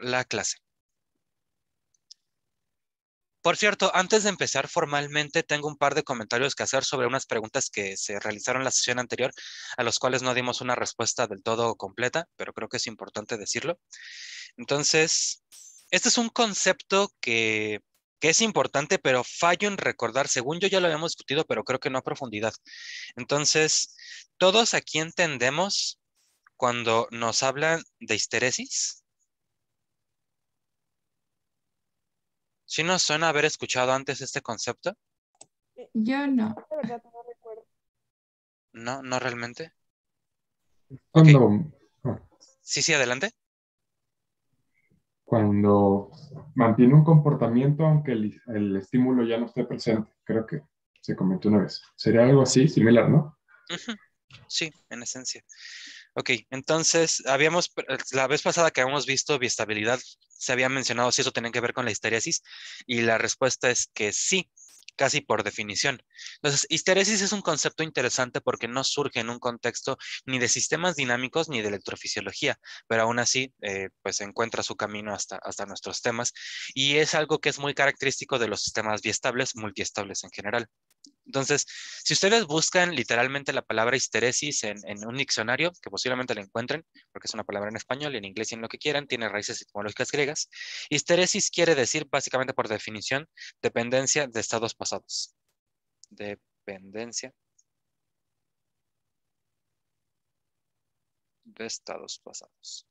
la clase. Por cierto, antes de empezar formalmente, tengo un par de comentarios que hacer sobre unas preguntas que se realizaron en la sesión anterior, a los cuales no dimos una respuesta del todo completa, pero creo que es importante decirlo. Entonces, este es un concepto que, que es importante, pero fallo en recordar. Según yo ya lo habíamos discutido, pero creo que no a profundidad. Entonces, todos aquí entendemos cuando nos hablan de histeresis, ¿Sí nos suena haber escuchado antes este concepto? Eh, yo no. No, no realmente. Cuando, Sí, sí, adelante. Cuando mantiene un comportamiento aunque el, estímulo ya no esté presente, creo que se comentó una vez. Sería algo así, similar, ¿no? Sí, en esencia. Ok, entonces, habíamos, eh, la vez pasada que habíamos visto biestabilidad, se había mencionado si eso tenía que ver con la histeresis, y la respuesta es que sí, casi por definición. Entonces, histeresis es un concepto interesante porque no surge en un contexto ni de sistemas dinámicos ni de electrofisiología, pero aún así, eh, pues encuentra su camino hasta, hasta nuestros temas, y es algo que es muy característico de los sistemas biestables, multiestables en general. Entonces, si ustedes buscan literalmente la palabra histeresis en, un diccionario, que posiblemente la encuentren, porque es una palabra en español y en inglés y en lo que quieran, tiene raíces etimológicas griegas, histeresis quiere decir básicamente por definición dependencia de estados pasados. Dependencia de estados pasados.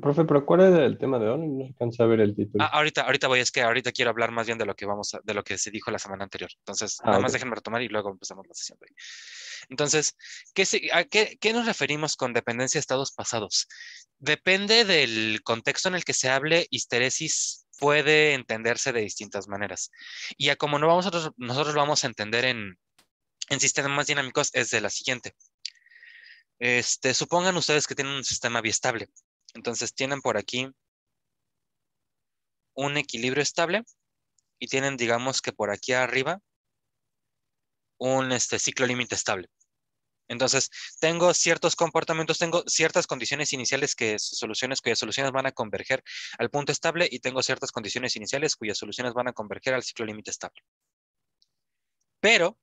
Profe, pero ¿cuál es el tema de hoy? No alcanza a ver el título. Ah, ahorita, ahorita voy, es que ahorita quiero hablar más bien de lo que vamos de lo que se dijo la semana anterior. Entonces, ah, nada más déjenme retomar y luego empezamos la sesión Entonces, ¿qué, a qué, nos referimos con dependencia de estados pasados? Depende del contexto en el que se hable, histeresis puede entenderse de distintas maneras. Y como no vamos nosotros lo vamos a entender en, en sistemas dinámicos es de la siguiente. Este, supongan ustedes que tienen un sistema biestable entonces tienen por aquí un equilibrio estable y tienen, digamos que por aquí arriba, un este, ciclo límite estable. Entonces, tengo ciertos comportamientos, tengo ciertas condiciones iniciales que soluciones cuyas soluciones van a converger al punto estable y tengo ciertas condiciones iniciales cuyas soluciones van a converger al ciclo límite estable. Pero,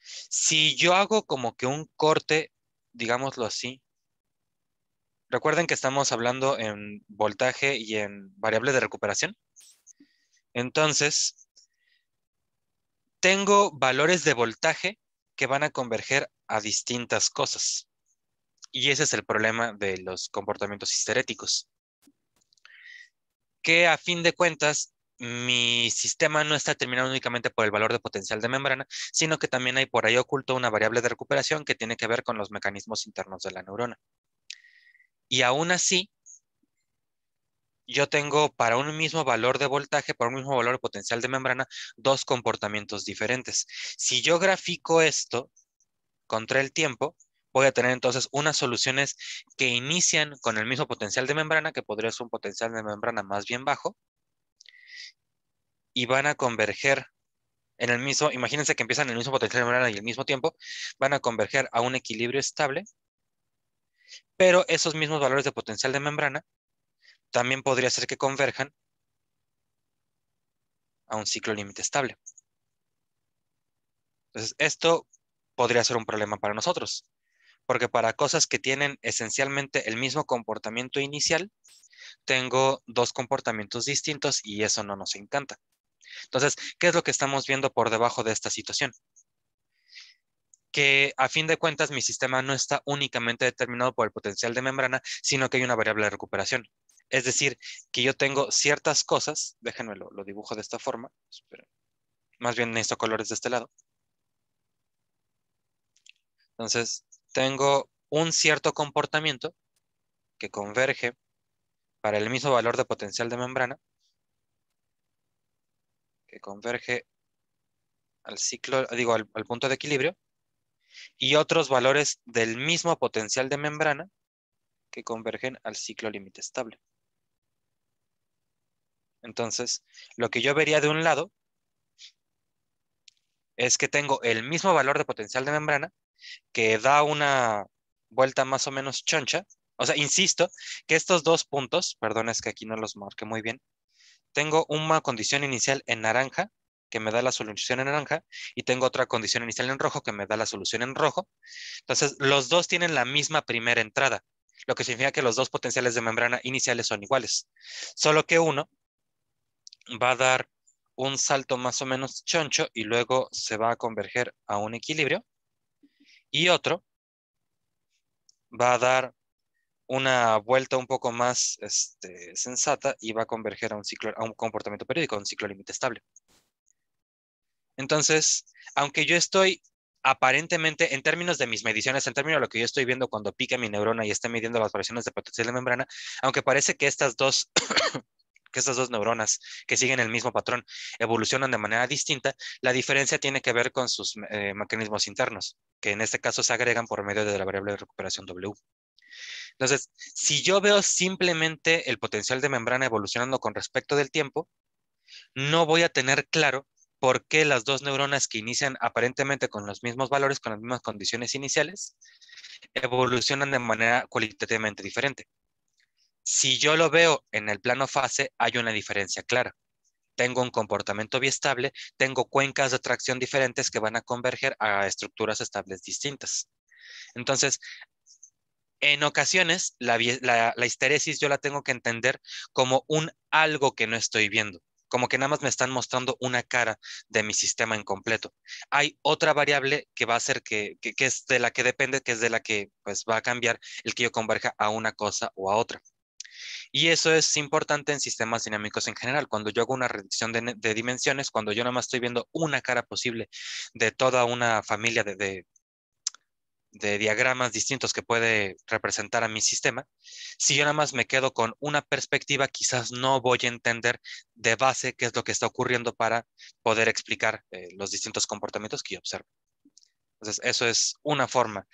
si yo hago como que un corte, digámoslo así, Recuerden que estamos hablando en voltaje y en variable de recuperación. Entonces, tengo valores de voltaje que van a converger a distintas cosas. Y ese es el problema de los comportamientos histeréticos. Que a fin de cuentas, mi sistema no está determinado únicamente por el valor de potencial de membrana, sino que también hay por ahí oculto una variable de recuperación que tiene que ver con los mecanismos internos de la neurona. Y aún así, yo tengo para un mismo valor de voltaje, para un mismo valor de potencial de membrana, dos comportamientos diferentes. Si yo grafico esto contra el tiempo, voy a tener entonces unas soluciones que inician con el mismo potencial de membrana, que podría ser un potencial de membrana más bien bajo, y van a converger en el mismo, imagínense que empiezan en el mismo potencial de membrana y el mismo tiempo, van a converger a un equilibrio estable, pero esos mismos valores de potencial de membrana también podría ser que converjan a un ciclo límite estable. Entonces, esto podría ser un problema para nosotros, porque para cosas que tienen esencialmente el mismo comportamiento inicial, tengo dos comportamientos distintos y eso no nos encanta. Entonces, ¿qué es lo que estamos viendo por debajo de esta situación? que a fin de cuentas mi sistema no está únicamente determinado por el potencial de membrana, sino que hay una variable de recuperación. Es decir, que yo tengo ciertas cosas, déjenme lo, dibujo de esta forma, más bien estos colores de este lado. Entonces, tengo un cierto comportamiento que converge para el mismo valor de potencial de membrana, que converge al ciclo, digo, al punto de equilibrio, y otros valores del mismo potencial de membrana que convergen al ciclo límite estable. Entonces, lo que yo vería de un lado es que tengo el mismo valor de potencial de membrana que da una vuelta más o menos choncha. O sea, insisto que estos dos puntos, perdón, es que aquí no los marqué muy bien, tengo una condición inicial en naranja que me da la solución en naranja y tengo otra condición inicial en rojo que me da la solución en rojo. Entonces, los dos tienen la misma primera entrada, lo que significa que los dos potenciales de membrana iniciales son iguales, solo que uno va a dar un salto más o menos choncho y luego se va a converger a un equilibrio y otro va a dar una vuelta un poco más este, sensata y va a converger a un, ciclo, a un comportamiento periódico, a un ciclo límite estable. Entonces, aunque yo estoy aparentemente, en términos de mis mediciones, en términos de lo que yo estoy viendo cuando pica mi neurona y esté midiendo las variaciones de potencial de membrana, aunque parece que estas dos que estas dos neuronas que siguen el mismo patrón evolucionan de manera distinta, la diferencia tiene que ver con sus eh, mecanismos internos, que en este caso se agregan por medio de la variable de recuperación W. Entonces, si yo veo simplemente el potencial de membrana evolucionando con respecto del tiempo, no voy a tener claro por qué las dos neuronas que inician aparentemente con los mismos valores, con las mismas condiciones iniciales, evolucionan de manera cualitativamente diferente. Si yo lo veo en el plano fase, hay una diferencia clara. Tengo un comportamiento biestable, tengo cuencas de atracción diferentes que van a converger a estructuras estables distintas. Entonces, en ocasiones, la, la, la histeresis yo la tengo que entender como un algo que no estoy viendo como que nada más me están mostrando una cara de mi sistema incompleto. Hay otra variable que va a ser que, que, es de la que depende, que es de la que pues, va a cambiar el que yo converja a una cosa o a otra. Y eso es importante en sistemas dinámicos en general. Cuando yo hago una reducción de, dimensiones, cuando yo nada más estoy viendo una cara posible de toda una familia de, de diagramas distintos que puede representar a mi sistema, si yo nada más me quedo con una perspectiva, quizás no voy a entender de base qué es lo que está ocurriendo para poder explicar eh, los distintos comportamientos que yo observo. Entonces, eso es una forma,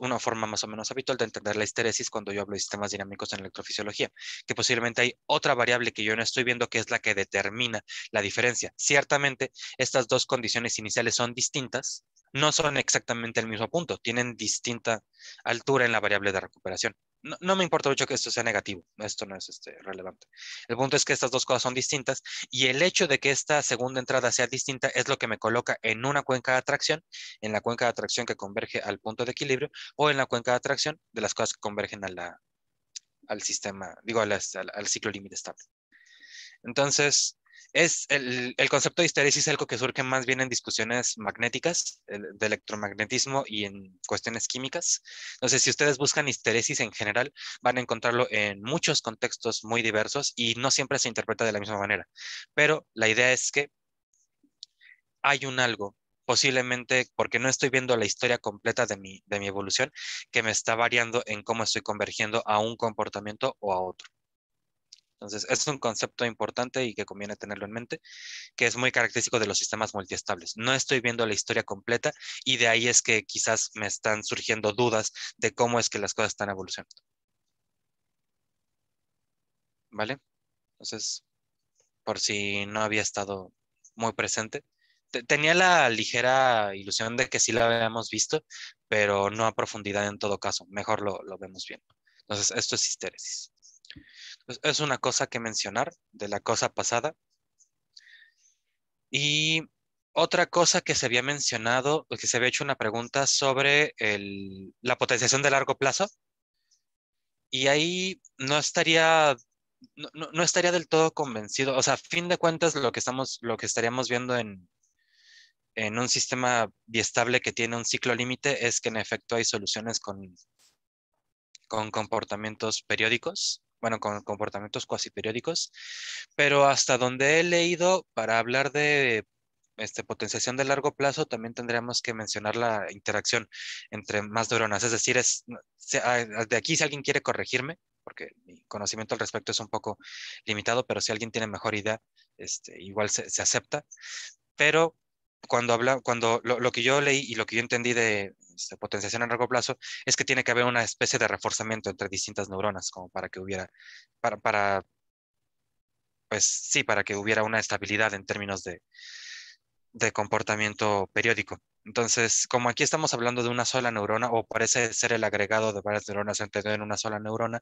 una forma más o menos habitual de entender la histeresis cuando yo hablo de sistemas dinámicos en electrofisiología, que posiblemente hay otra variable que yo no estoy viendo que es la que determina la diferencia. Ciertamente, estas dos condiciones iniciales son distintas, no son exactamente el mismo punto, tienen distinta altura en la variable de recuperación. No, me importa mucho que esto sea negativo, esto no es este, relevante. El punto es que estas dos cosas son distintas y el hecho de que esta segunda entrada sea distinta es lo que me coloca en una cuenca de atracción, en la cuenca de atracción que converge al punto de equilibrio o en la cuenca de atracción de las cosas que convergen al sistema, digo, al, ciclo límite estable. Entonces, es el, concepto de histeresis es algo que surge más bien en discusiones magnéticas, eh, de electromagnetismo y en cuestiones químicas. Entonces, si ustedes buscan histeresis en general, van a encontrarlo en muchos contextos muy diversos y no siempre se interpreta de la misma manera. Pero la idea es que hay un algo posiblemente porque no estoy viendo la historia completa de mi, de mi evolución, que me está variando en cómo estoy convergiendo a un comportamiento o a otro. Entonces, es un concepto importante y que conviene tenerlo en mente, que es muy característico de los sistemas multiestables. No estoy viendo la historia completa y de ahí es que quizás me están surgiendo dudas de cómo es que las cosas están evolucionando. ¿Vale? Entonces, por si no había estado muy presente. Tenía la ligera ilusión de que sí la habíamos visto, pero no a profundidad en todo caso. Mejor lo, vemos bien. Entonces, esto es histéresis. Pues, es una cosa que mencionar de la cosa pasada. Y otra cosa que se había mencionado, que se había hecho una pregunta sobre la potenciación de largo plazo. Y ahí no estaría, no, estaría del todo convencido. O sea, a fin de cuentas, lo que, estamos, lo que estaríamos viendo en, un sistema biestable que tiene un ciclo límite es que en efecto hay soluciones con, con comportamientos periódicos bueno, con comportamientos cuasi periódicos, pero hasta donde he leído, para hablar de este, potenciación de largo plazo, también tendríamos que mencionar la interacción entre más neuronas. Es decir, es, ah, ah, de aquí si alguien quiere corregirme, porque mi conocimiento al respecto es un poco limitado, pero si alguien tiene mejor idea, este, igual se, acepta. Pero cuando habla, cuando lo, que yo leí y lo que yo entendí de de este, potenciación a largo plazo, es que tiene que haber una especie de reforzamiento entre distintas neuronas, como para que hubiera, para, para pues sí, para que hubiera una estabilidad en términos de, de comportamiento periódico. Entonces, como aquí estamos hablando de una sola neurona, o parece ser el agregado de varias neuronas en una sola neurona,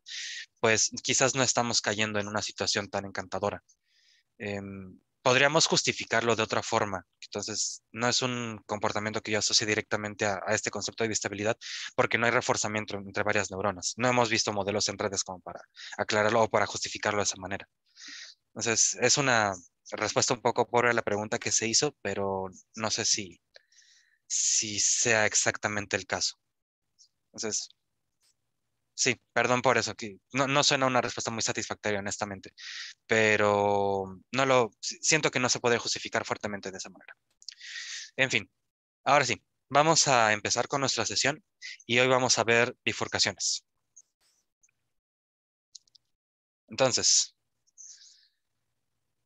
pues quizás no estamos cayendo en una situación tan encantadora. Em, podríamos justificarlo de otra forma. Entonces, no es un comportamiento que yo asocie directamente a, este concepto de visibilidad, porque no hay reforzamiento entre varias neuronas. No hemos visto modelos en redes como para aclararlo o para justificarlo de esa manera. Entonces, es una respuesta un poco pobre a la pregunta que se hizo, pero no sé si, si sea exactamente el caso. Entonces, Sí, perdón por eso, que no, no, suena una respuesta muy satisfactoria, honestamente, pero no lo siento que no se puede justificar fuertemente de esa manera. En fin, ahora sí, vamos a empezar con nuestra sesión y hoy vamos a ver bifurcaciones. Entonces,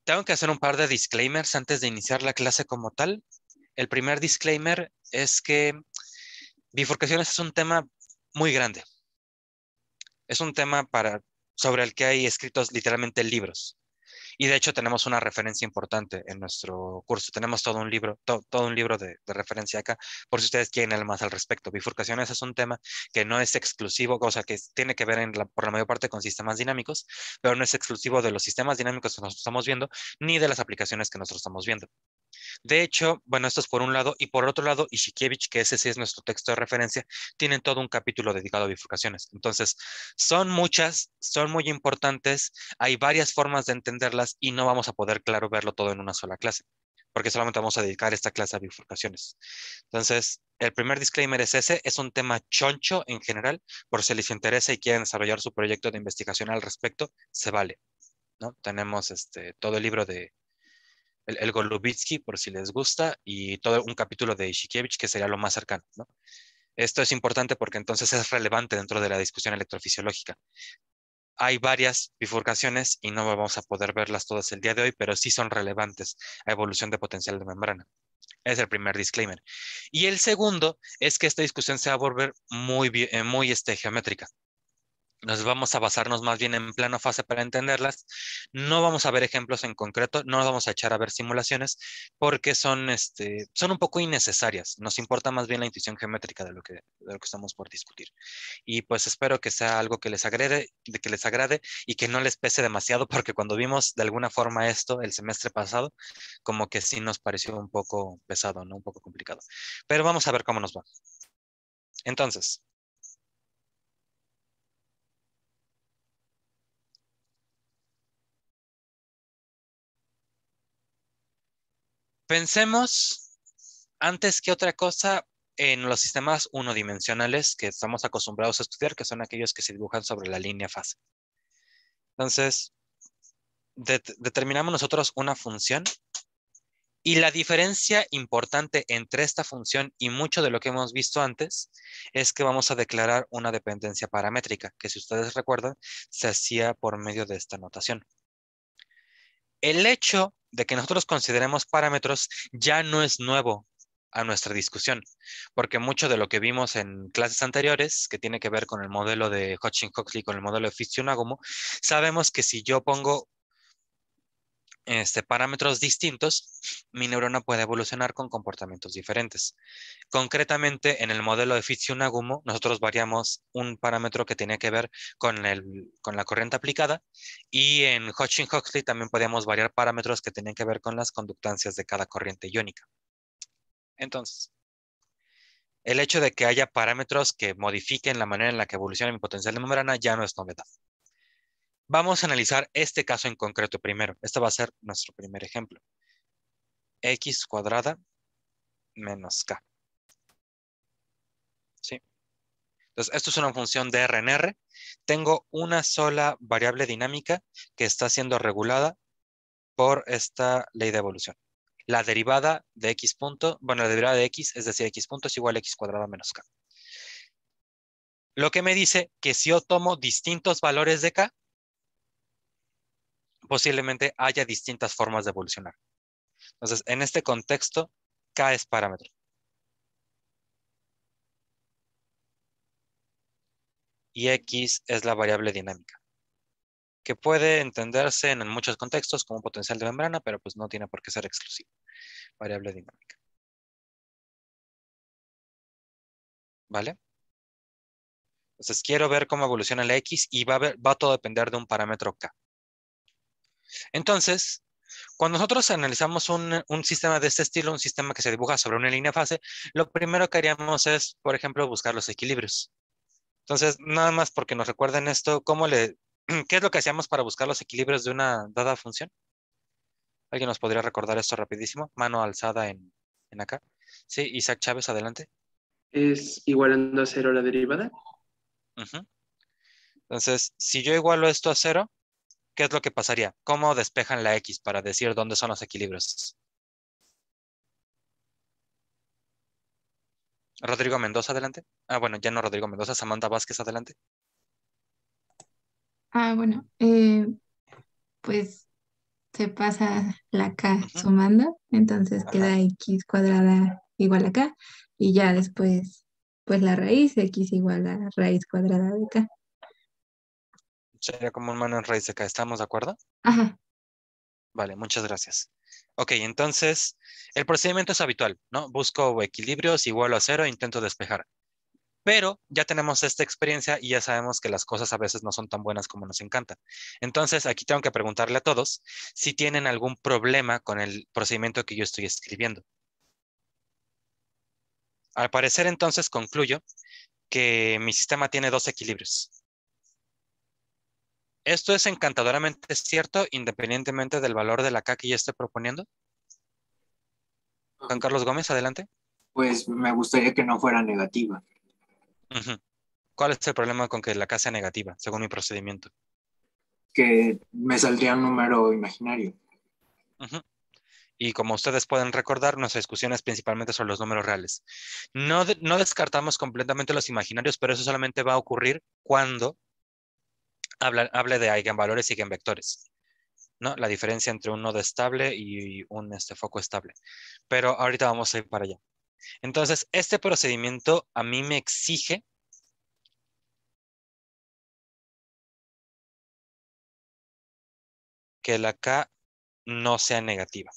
tengo que hacer un par de disclaimers antes de iniciar la clase como tal. El primer disclaimer es que bifurcaciones es un tema muy grande es un tema para, sobre el que hay escritos literalmente libros. Y de hecho tenemos una referencia importante en nuestro curso. Tenemos todo un libro, todo un libro de, de, referencia acá, por si ustedes quieren el más al respecto. Bifurcaciones es un tema que no es exclusivo, o sea, que tiene que ver en la, por la mayor parte con sistemas dinámicos, pero no es exclusivo de los sistemas dinámicos que nosotros estamos viendo, ni de las aplicaciones que nosotros estamos viendo. De hecho, bueno, esto es por un lado, y por otro lado, Ishikievich, que ese sí es nuestro texto de referencia, tienen todo un capítulo dedicado a bifurcaciones. Entonces, son muchas, son muy importantes, hay varias formas de entenderlas y no vamos a poder, claro, verlo todo en una sola clase, porque solamente vamos a dedicar esta clase a bifurcaciones. Entonces, el primer disclaimer es ese, es un tema choncho en general, por si les interesa y quieren desarrollar su proyecto de investigación al respecto, se vale. ¿no? Tenemos este, todo el libro de el, el por si les gusta, y todo un capítulo de Ishikiewicz, que sería lo más cercano. Esto es importante porque entonces es relevante dentro de la discusión electrofisiológica hay varias bifurcaciones y no vamos a poder verlas todas el día de hoy, pero sí son relevantes a evolución de potencial de membrana. Es el primer disclaimer. Y el segundo es que esta discusión se va a volver muy, eh, muy este, geométrica nos vamos a basarnos más bien en plano fase para entenderlas. No vamos a ver ejemplos en concreto, no nos vamos a echar a ver simulaciones porque son, este, son un poco innecesarias. Nos importa más bien la intuición geométrica de lo, que, lo que estamos por discutir. Y pues espero que sea algo que les agrade, de que les agrade y que no les pese demasiado porque cuando vimos de alguna forma esto el semestre pasado, como que sí nos pareció un poco pesado, ¿no? Un poco complicado. Pero vamos a ver cómo nos va. Entonces, Pensemos, antes que otra cosa, en los sistemas unidimensionales que estamos acostumbrados a estudiar, que son aquellos que se dibujan sobre la línea fase. Entonces, determinamos nosotros una función y la diferencia importante entre esta función y mucho de lo que hemos visto antes es que vamos a declarar una dependencia paramétrica, que si ustedes recuerdan, se hacía por medio de esta notación. El hecho de que nosotros consideremos parámetros ya no es nuevo a nuestra discusión, porque mucho de lo que vimos en clases anteriores, que tiene que ver con el modelo de Hodgkin-Huxley, con el modelo de fitzhugh sabemos que si yo pongo este, parámetros distintos, mi neurona puede evolucionar con comportamientos diferentes. Concretamente, en el modelo de FitzHugh-Nagumo nosotros variamos un parámetro que tiene que ver con, con la corriente aplicada y en Hodgkin-Huxley también podíamos variar parámetros que tenían que ver con las conductancias de cada corriente iónica. Entonces, el hecho de que haya parámetros que modifiquen la manera en la que evoluciona mi potencial de membrana ya no es novedad. Vamos a analizar este caso en concreto primero. Este va a ser nuestro primer ejemplo. X cuadrada menos K. ¿Sí? Entonces, esto es una función de R en R, Tengo una sola variable dinámica que está siendo regulada por esta ley de evolución. La derivada de X punto, bueno, la derivada de X, es decir, X punto es igual a X cuadrada menos K. Lo que me dice que si yo tomo distintos valores de K, posiblemente haya distintas formas de evolucionar. Entonces, en este contexto, K es parámetro. Y X es la variable dinámica, que puede entenderse en muchos contextos como potencial de membrana, pero pues no tiene por qué ser exclusivo. Variable dinámica. ¿Vale? Entonces quiero ver cómo evoluciona la X y va a, va a todo depender de un parámetro K. Entonces, cuando nosotros analizamos un, sistema de este estilo, un sistema que se dibuja sobre una línea fase, lo primero que haríamos es, por ejemplo, buscar los equilibrios. Entonces, nada más porque nos recuerden esto, ¿cómo le, ¿qué es lo que hacíamos para buscar los equilibrios de una dada función? ¿Alguien nos podría recordar esto rapidísimo? Mano alzada en, acá. Sí, Isaac Chávez, adelante. Es igualando a cero la derivada. Entonces, si yo igualo esto a cero, ¿qué es lo que pasaría? ¿Cómo despejan la X para decir dónde son los equilibrios? Rodrigo Mendoza, adelante. Ah, bueno, ya no Rodrigo Mendoza, Samantha Vázquez, adelante. Ah, bueno, eh, pues se pasa la K sumando, entonces queda X cuadrada igual a K, y ya después, pues la raíz, X igual a raíz cuadrada de K. Sería como un mano en raíz de acá, ¿estamos de acuerdo? Vale, muchas gracias. Ok, entonces, el procedimiento es habitual, ¿no? Busco equilibrios, igual a cero, intento despejar. Pero ya tenemos esta experiencia y ya sabemos que las cosas a veces no son tan buenas como nos encanta. Entonces, aquí tengo que preguntarle a todos si tienen algún problema con el procedimiento que yo estoy escribiendo. Al parecer, entonces, concluyo que mi sistema tiene dos equilibrios. ¿Esto es encantadoramente cierto independientemente del valor de la K que ya esté proponiendo? Juan Carlos Gómez, adelante. Pues me gustaría que no fuera negativa. ¿Cuál es el problema con que la K sea negativa, según mi procedimiento? Que me saldría un número imaginario. Y como ustedes pueden recordar, nuestra discusión es principalmente sobre los números reales. no descartamos completamente los imaginarios, pero eso solamente va a ocurrir cuando Hable de eigenvalores y eigenvectores. ¿no? La diferencia entre un nodo estable y un este, foco estable. Pero ahorita vamos a ir para allá. Entonces, este procedimiento a mí me exige que la K no sea negativa.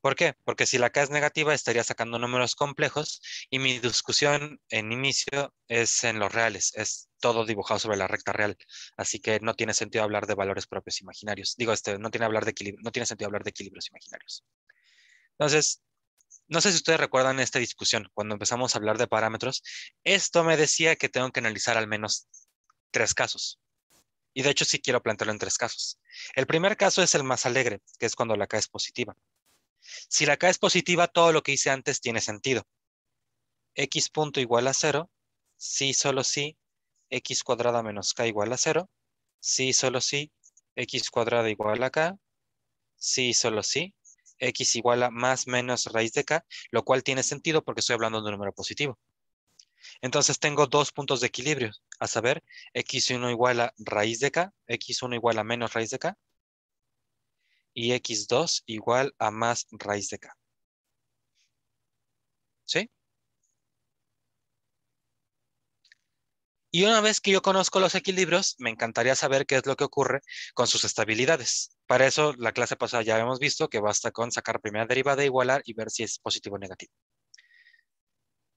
¿Por qué? Porque si la K es negativa estaría sacando números complejos y mi discusión en inicio es en los reales, es todo dibujado sobre la recta real, así que no tiene sentido hablar de valores propios imaginarios. Digo, este, no tiene hablar de no tiene sentido hablar de equilibrios imaginarios. Entonces, no sé si ustedes recuerdan esta discusión cuando empezamos a hablar de parámetros, esto me decía que tengo que analizar al menos tres casos. Y de hecho sí quiero plantearlo en tres casos. El primer caso es el más alegre, que es cuando la K es positiva. Si la K es positiva, todo lo que hice antes tiene sentido. X punto igual a 0, sí, solo si, X cuadrada menos K igual a cero, sí, solo si, X cuadrada igual a K, sí, solo si, X igual a más menos raíz de K, lo cual tiene sentido porque estoy hablando de un número positivo. Entonces tengo dos puntos de equilibrio, a saber, x1 igual a raíz de k, x1 igual a menos raíz de k, y x2 igual a más raíz de k. ¿Sí? Y una vez que yo conozco los equilibrios, me encantaría saber qué es lo que ocurre con sus estabilidades. Para eso, la clase pasada ya hemos visto que basta con sacar primera derivada, e igualar y ver si es positivo o negativo.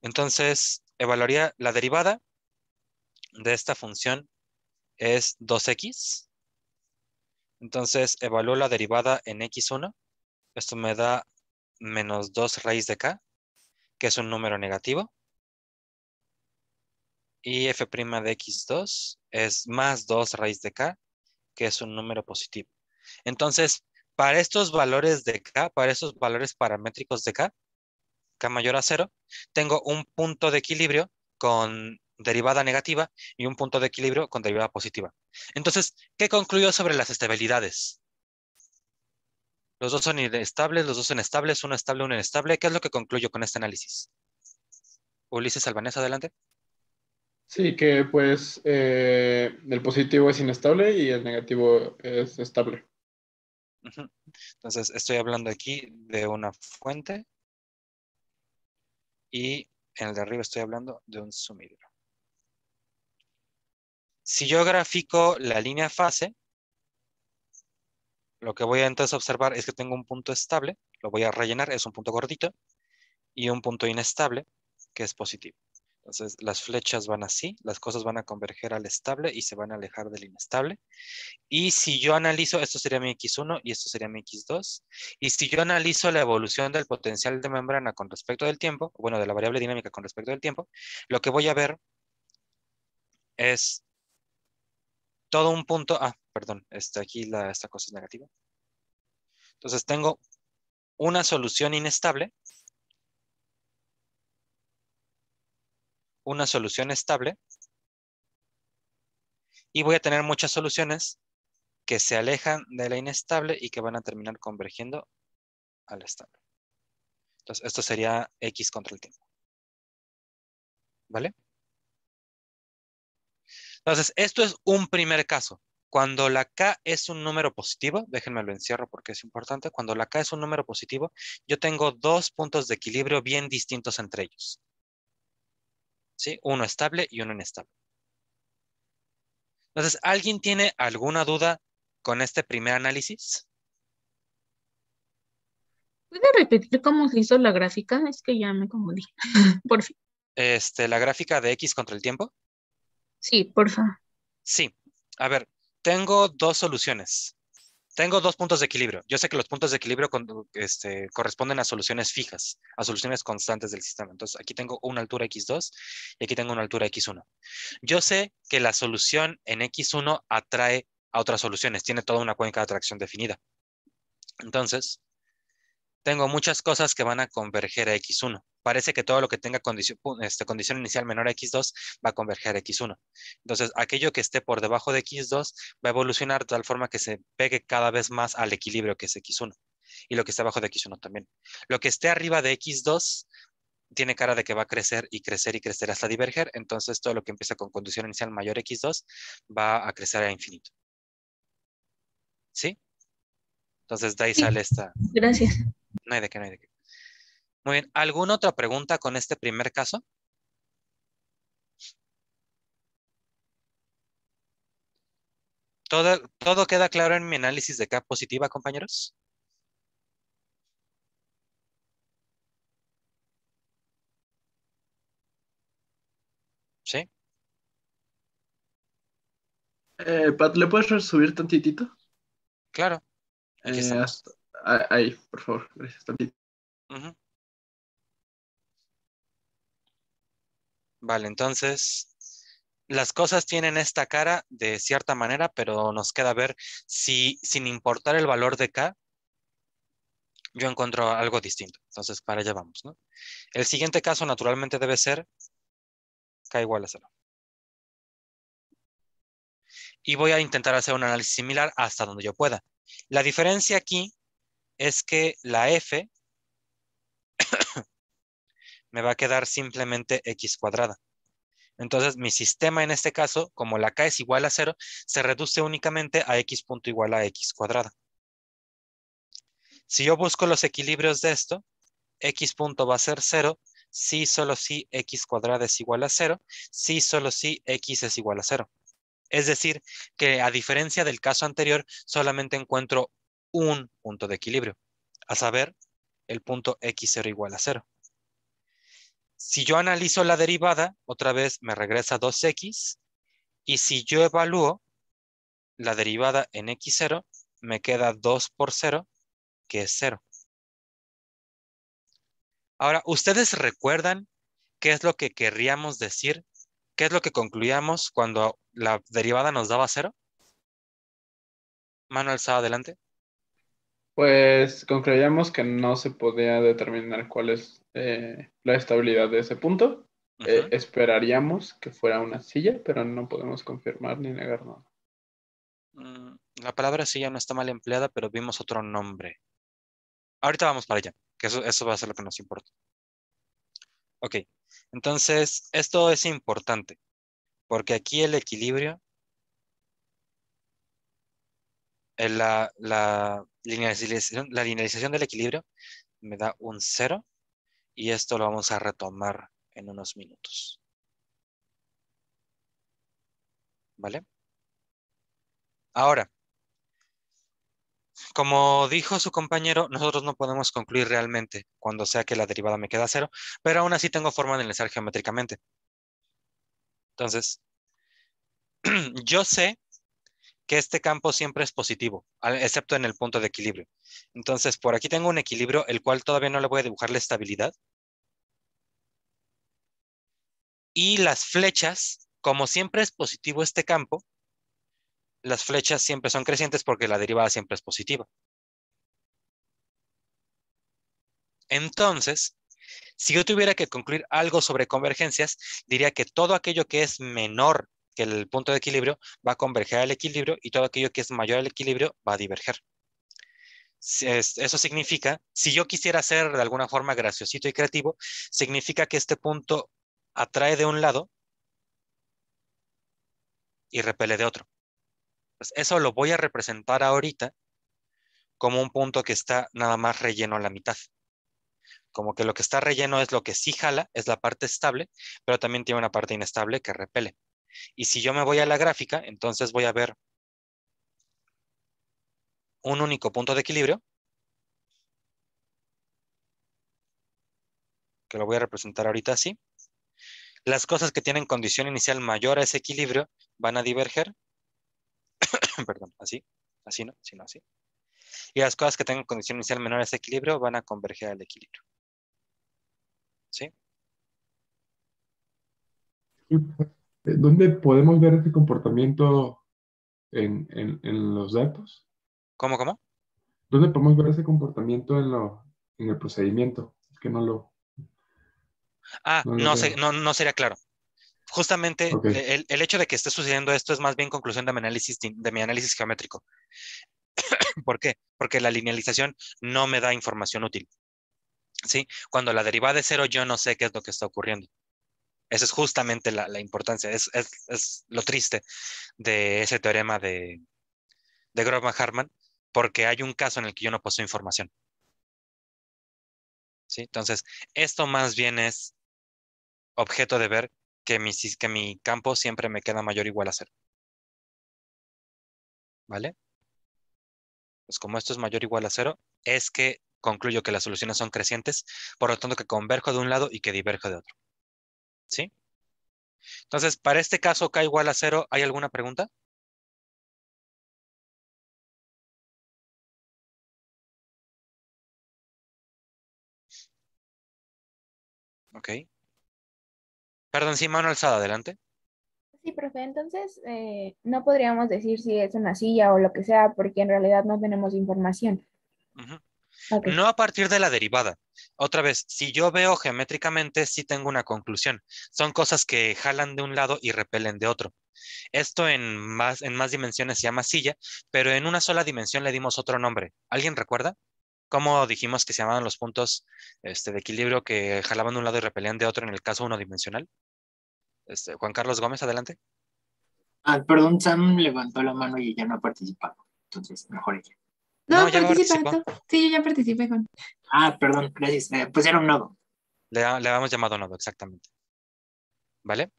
Entonces, evaluaría la derivada de esta función es 2x entonces evalúo la derivada en x1. Esto me da menos 2 raíz de k, que es un número negativo. Y f' de x2 es más 2 raíz de k, que es un número positivo. Entonces, para estos valores de k, para estos valores paramétricos de k, k mayor a 0, tengo un punto de equilibrio con derivada negativa y un punto de equilibrio con derivada positiva. Entonces, ¿qué concluyó sobre las estabilidades? Los dos son inestables, los dos son estables, uno estable, uno inestable. ¿Qué es lo que concluyo con este análisis? Ulises Albanés, adelante. Sí, que pues eh, el positivo es inestable y el negativo es estable. Entonces, estoy hablando aquí de una fuente y en el de arriba estoy hablando de un sumidero. Si yo grafico la línea fase, lo que voy a entonces observar es que tengo un punto estable, lo voy a rellenar, es un punto gordito, y un punto inestable, que es positivo. Entonces las flechas van así, las cosas van a converger al estable y se van a alejar del inestable. Y si yo analizo, esto sería mi X1 y esto sería mi X2. Y si yo analizo la evolución del potencial de membrana con respecto del tiempo, bueno, de la variable dinámica con respecto del tiempo, lo que voy a ver es todo un punto, ah, perdón, este, aquí esta cosa es negativa. Entonces tengo una solución inestable, una solución estable, y voy a tener muchas soluciones que se alejan de la inestable y que van a terminar convergiendo al estable. Entonces, esto sería X contra el tiempo. ¿Vale? Entonces, esto es un primer caso. Cuando la K es un número positivo, déjenme lo encierro porque es importante, cuando la K es un número positivo, yo tengo dos puntos de equilibrio bien distintos entre ellos. ¿Sí? Uno estable y uno inestable. Entonces, ¿alguien tiene alguna duda con este primer análisis? ¿Puede repetir cómo se hizo la gráfica? Es que ya me confundí. Por fin. Este, la gráfica de X contra el tiempo. Sí, por favor. Sí, a ver, tengo dos soluciones. Tengo dos puntos de equilibrio. Yo sé que los puntos de equilibrio este, corresponden a soluciones fijas, a soluciones constantes del sistema. Entonces, aquí tengo una altura x2 y aquí tengo una altura x1. Yo sé que la solución en x1 atrae a otras soluciones, tiene toda una cuenca de atracción definida. Entonces, tengo muchas cosas que van a converger a x1 parece que todo lo que tenga condición, este, condición inicial menor a x2 va a converger a x1. Entonces, aquello que esté por debajo de x2 va a evolucionar de tal forma que se pegue cada vez más al equilibrio que es x1. Y lo que está abajo de x1 también. Lo que esté arriba de x2 tiene cara de que va a crecer y crecer y crecer hasta diverger. Entonces, todo lo que empieza con condición inicial mayor a x2 va a crecer a infinito. ¿Sí? Entonces, de ahí sale esta... Gracias. No hay de qué, no hay de qué. Muy bien. ¿Alguna otra pregunta con este primer caso? ¿Todo, todo queda claro en mi análisis de K positiva, compañeros? ¿Sí? Eh, Pat, ¿le puedes subir tantitito? Claro. Eh, ahí, por favor. Gracias, tantito. Vale, entonces las cosas tienen esta cara de cierta manera, pero nos queda ver si sin importar el valor de K, yo encuentro algo distinto. Entonces, para allá vamos. El siguiente caso naturalmente debe ser K igual a 0. Y voy a intentar hacer un análisis similar hasta donde yo pueda. La diferencia aquí es que la F me va a quedar simplemente x cuadrada. Entonces, mi sistema en este caso, como la k es igual a 0, se reduce únicamente a x punto igual a x cuadrada. Si yo busco los equilibrios de esto, x punto va a ser 0, si solo si x cuadrada es igual a 0, si solo si x es igual a 0. Es decir, que a diferencia del caso anterior, solamente encuentro un punto de equilibrio, a saber, el punto x0 igual a 0. Si yo analizo la derivada, otra vez me regresa 2x, y si yo evalúo la derivada en x0, me queda 2 por 0, que es 0. Ahora, ¿ustedes recuerdan qué es lo que querríamos decir? ¿Qué es lo que concluíamos cuando la derivada nos daba 0? Mano alzada adelante. Pues concluíamos que no se podía determinar cuál es eh, la estabilidad de ese punto. Eh, esperaríamos que fuera una silla, pero no podemos confirmar ni negar nada. Mm, la palabra silla no está mal empleada, pero vimos otro nombre. Ahorita vamos para allá, que eso, eso va a ser lo que nos importa. Ok, entonces esto es importante, porque aquí el equilibrio, eh, la, la, linealización, la linealización del equilibrio me da un cero y esto lo vamos a retomar en unos minutos. ¿Vale? Ahora, como dijo su compañero, nosotros no podemos concluir realmente cuando sea que la derivada me queda cero, pero aún así tengo forma de analizar geométricamente. Entonces, yo sé este campo siempre es positivo, excepto en el punto de equilibrio. Entonces, por aquí tengo un equilibrio, el cual todavía no le voy a dibujar la estabilidad. Y las flechas, como siempre es positivo este campo, las flechas siempre son crecientes porque la derivada siempre es positiva. Entonces, si yo tuviera que concluir algo sobre convergencias, diría que todo aquello que es menor que el punto de equilibrio va a converger al equilibrio y todo aquello que es mayor al equilibrio va a diverger. Eso significa, si yo quisiera ser de alguna forma graciosito y creativo, significa que este punto atrae de un lado y repele de otro. Pues eso lo voy a representar ahorita como un punto que está nada más relleno a la mitad. Como que lo que está relleno es lo que sí jala, es la parte estable, pero también tiene una parte inestable que repele. Y si yo me voy a la gráfica, entonces voy a ver un único punto de equilibrio, que lo voy a representar ahorita así. Las cosas que tienen condición inicial mayor a ese equilibrio van a diverger. Perdón, así, así no, sino así. Y las cosas que tengan condición inicial menor a ese equilibrio van a converger al equilibrio. ¿Sí? Eh, ¿Dónde podemos ver este comportamiento en, los datos? ¿Cómo, cómo? ¿Dónde podemos ver ese comportamiento en, el procedimiento? Es que no lo... Ah, no, no, sería claro justamente eh, el, hecho de que esté sucediendo esto es más bien conclusión de mi análisis, de mi análisis geométrico. ¿Por qué? Porque la linealización no me da información útil. ¿Sí? Cuando la derivada es cero, yo no sé qué es lo que está ocurriendo. Esa es justamente la, importancia, es, lo triste de ese teorema de, de grobman porque hay un caso en el que yo no poseo información. Entonces, esto más bien es objeto de ver que mi, que mi campo siempre me queda mayor o igual a cero. ¿Vale? Pues como esto es mayor o igual a cero, es que concluyo que las soluciones son crecientes, por lo tanto que converjo de un lado y que diverjo de otro. ¿Sí? Entonces, para este caso K igual a cero, ¿hay alguna pregunta? Ok. Perdón, sí, mano alzada, adelante. Sí, profe, entonces eh, no podríamos decir si es una silla o lo que sea, porque en realidad no tenemos información. No a partir de la derivada. Otra vez, si yo veo geométricamente, sí tengo una conclusión. Son cosas que jalan de un lado y repelen de otro. Esto en más, en más dimensiones se llama silla, pero en una sola dimensión le dimos otro nombre. ¿Alguien recuerda? ¿Cómo dijimos que se llamaban los puntos este, de equilibrio que jalaban de un lado y repelían de otro en el caso uno dimensional? Este, Juan Carlos Gómez, adelante. Ah, perdón, Sam levantó la mano y ya no ha participado. Entonces, mejor ella. No, no Sí, yo ya participé Ah, perdón, gracias. Eh, pues era un nodo. Le, le habíamos llamado nodo, exactamente. ¿Vale?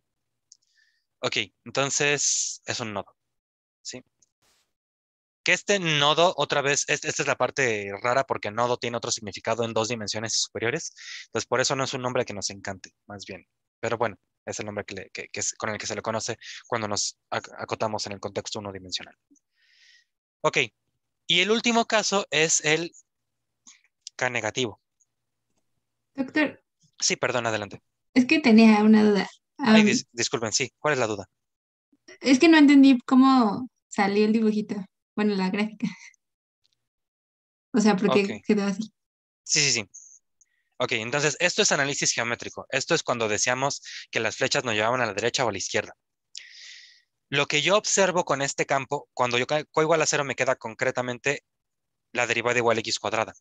Ok, entonces es un nodo. ¿Sí? Que este nodo, otra vez, esta es la parte rara porque nodo tiene otro significado en dos dimensiones superiores. Entonces, por eso no es un nombre que nos encante, más bien. Pero bueno, es el nombre que, con el que se le conoce cuando nos acotamos en el contexto unidimensional. Ok, y el último caso es el K negativo. Doctor. Sí, perdón, adelante. Es que tenía una duda. disculpen, sí, ¿cuál es la duda? Es que no entendí cómo salió el dibujito, bueno, la gráfica. O sea, porque qué quedó así. Sí, sí, sí. Ok, entonces esto es análisis geométrico. Esto es cuando decíamos que las flechas nos llevaban a la derecha o a la izquierda. Lo que yo observo con este campo, cuando yo cojo igual a cero, me queda concretamente la derivada igual a x cuadrada.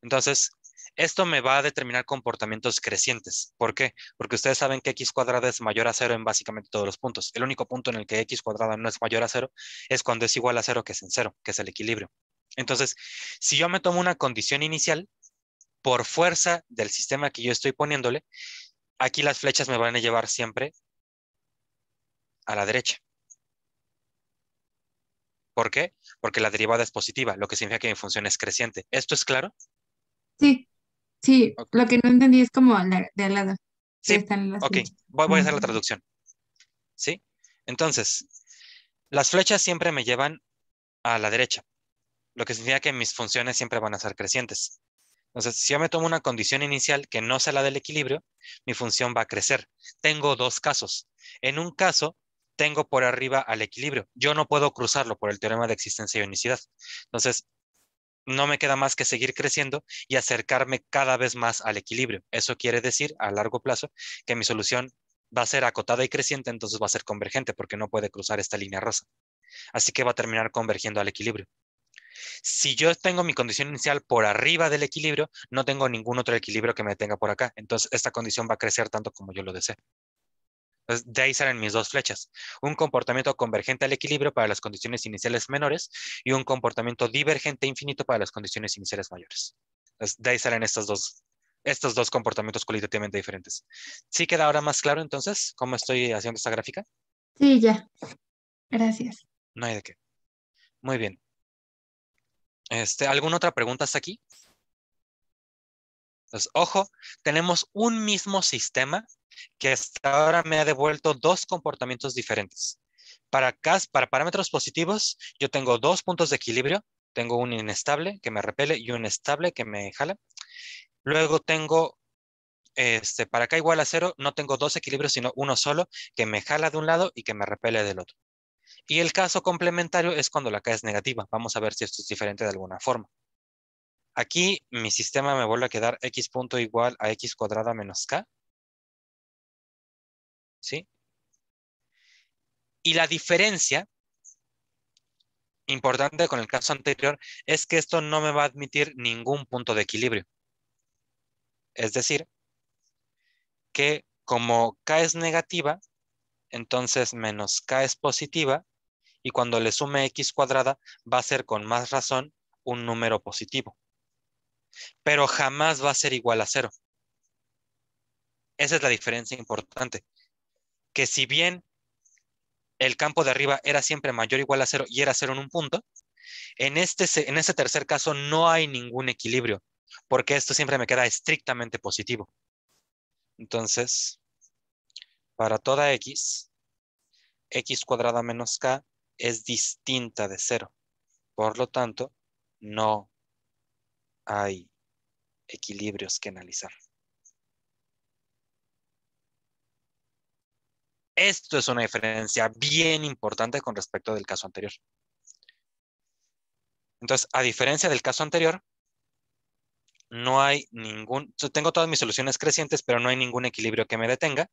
Entonces, esto me va a determinar comportamientos crecientes. ¿Por qué? Porque ustedes saben que x cuadrada es mayor a cero en básicamente todos los puntos. El único punto en el que x cuadrada no es mayor a cero es cuando es igual a cero, que es en cero, que es el equilibrio. Entonces, si yo me tomo una condición inicial, por fuerza del sistema que yo estoy poniéndole, aquí las flechas me van a llevar siempre a la derecha. ¿Por qué? Porque la derivada es positiva, lo que significa que mi función es creciente. ¿Esto es claro? Sí, sí. Lo que no entendí es como de al lado. Sí, ok. Voy, voy, a hacer la traducción. ¿Sí? Entonces, las flechas siempre me llevan a la derecha, lo que significa que mis funciones siempre van a ser crecientes. Entonces, si yo me tomo una condición inicial que no sea la del equilibrio, mi función va a crecer. Tengo dos casos. En un caso, tengo por arriba al equilibrio. Yo no puedo cruzarlo por el teorema de existencia y unicidad. Entonces, no me queda más que seguir creciendo y acercarme cada vez más al equilibrio. Eso quiere decir, a largo plazo, que mi solución va a ser acotada y creciente, entonces va a ser convergente porque no puede cruzar esta línea rosa. Así que va a terminar convergiendo al equilibrio. Si yo tengo mi condición inicial por arriba del equilibrio, no tengo ningún otro equilibrio que me tenga por acá. Entonces, esta condición va a crecer tanto como yo lo desee de ahí salen mis dos flechas. Un comportamiento convergente al equilibrio para las condiciones iniciales menores y un comportamiento divergente e infinito para las condiciones iniciales mayores. de ahí salen estas dos, estos dos comportamientos cualitativamente diferentes. ¿Sí queda ahora más claro entonces cómo estoy haciendo esta gráfica? Sí, ya. Gracias. No hay de qué. Muy bien. Este, ¿Alguna otra pregunta hasta aquí? ojo, tenemos un mismo sistema que hasta ahora me ha devuelto dos comportamientos diferentes. Para, para parámetros positivos, yo tengo dos puntos de equilibrio. Tengo un inestable que me repele y un estable que me jala. Luego tengo, este, para k igual a cero, no tengo dos equilibrios, sino uno solo, que me jala de un lado y que me repele del otro. Y el caso complementario es cuando la K es negativa. Vamos a ver si esto es diferente de alguna forma. Aquí mi sistema me vuelve a quedar x punto igual a x cuadrada menos k. ¿sí? Y la diferencia importante con el caso anterior es que esto no me va a admitir ningún punto de equilibrio. Es decir, que como k es negativa, entonces menos k es positiva, y cuando le sume x cuadrada va a ser con más razón un número positivo. Pero jamás va a ser igual a cero. Esa es la diferencia importante que si bien el campo de arriba era siempre mayor o igual a cero y era cero en un punto, en este, en tercer caso no hay ningún equilibrio, porque esto siempre me queda estrictamente positivo. Entonces, para toda x, x cuadrada menos k es distinta de cero. Por lo tanto, no hay equilibrios que analizar. Esto es una diferencia bien importante con respecto del caso anterior. Entonces, a diferencia del caso anterior, no hay ningún, tengo todas mis soluciones crecientes, pero no hay ningún equilibrio que me detenga.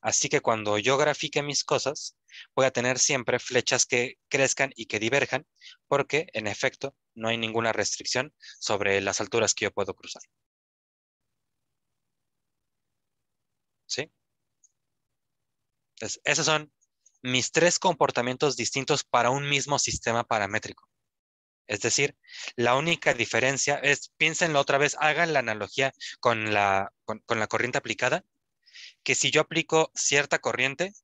Así que cuando yo grafique mis cosas, voy a tener siempre flechas que crezcan y que diverjan, porque en efecto no hay ninguna restricción sobre las alturas que yo puedo cruzar. ¿Sí? Entonces, esos son mis tres comportamientos distintos para un mismo sistema paramétrico. Es decir, la única diferencia es, piénsenlo otra vez, hagan la analogía con la, con, con la corriente aplicada, que si yo aplico cierta corriente,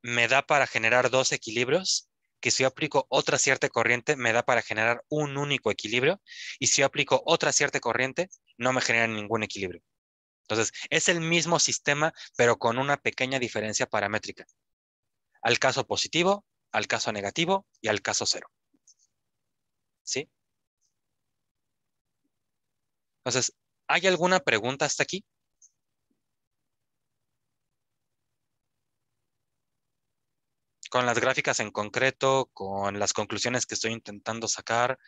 me da para generar dos equilibrios, que si yo aplico otra cierta corriente, me da para generar un único equilibrio, y si yo aplico otra cierta corriente, no me genera ningún equilibrio. Entonces, es el mismo sistema, pero con una pequeña diferencia paramétrica. Al caso positivo, al caso negativo y al caso cero. ¿Sí? Entonces, ¿hay alguna pregunta hasta aquí? Con las gráficas en concreto, con las conclusiones que estoy intentando sacar.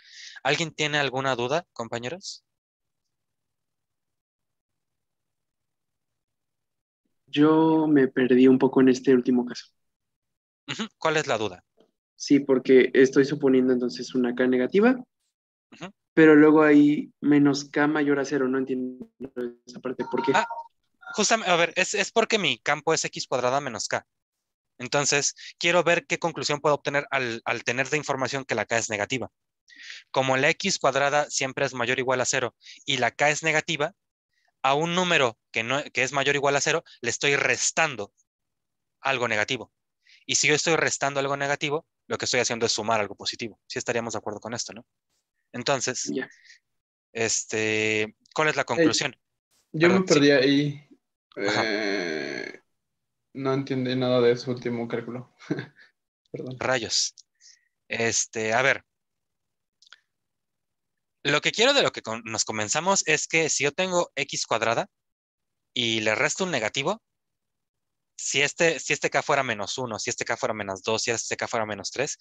¿Alguien tiene alguna duda, compañeros? Yo me perdí un poco en este último caso. ¿Cuál es la duda? Sí, porque estoy suponiendo entonces una K negativa, pero luego hay menos K mayor a cero, no entiendo esa parte, ¿por qué? Ah, justamente, a ver, es, porque mi campo es X cuadrada menos K. Entonces, quiero ver qué conclusión puedo obtener al, al, tener de información que la K es negativa. Como la X cuadrada siempre es mayor o igual a cero y la K es negativa, a un número que, no, es mayor o igual a cero, le estoy restando algo negativo. Y si yo estoy restando algo negativo, lo que estoy haciendo es sumar algo positivo. Sí estaríamos de acuerdo con esto, ¿no? Entonces, este, ¿cuál es la conclusión? yo me perdí ahí. Eh, no entendí nada de ese último cálculo. Perdón. Rayos. Este, a ver, lo que quiero de lo que nos comenzamos es que si yo tengo x cuadrada y le resto un negativo, si este, si este k fuera menos 1, si este k fuera menos 2, si este k fuera menos 3,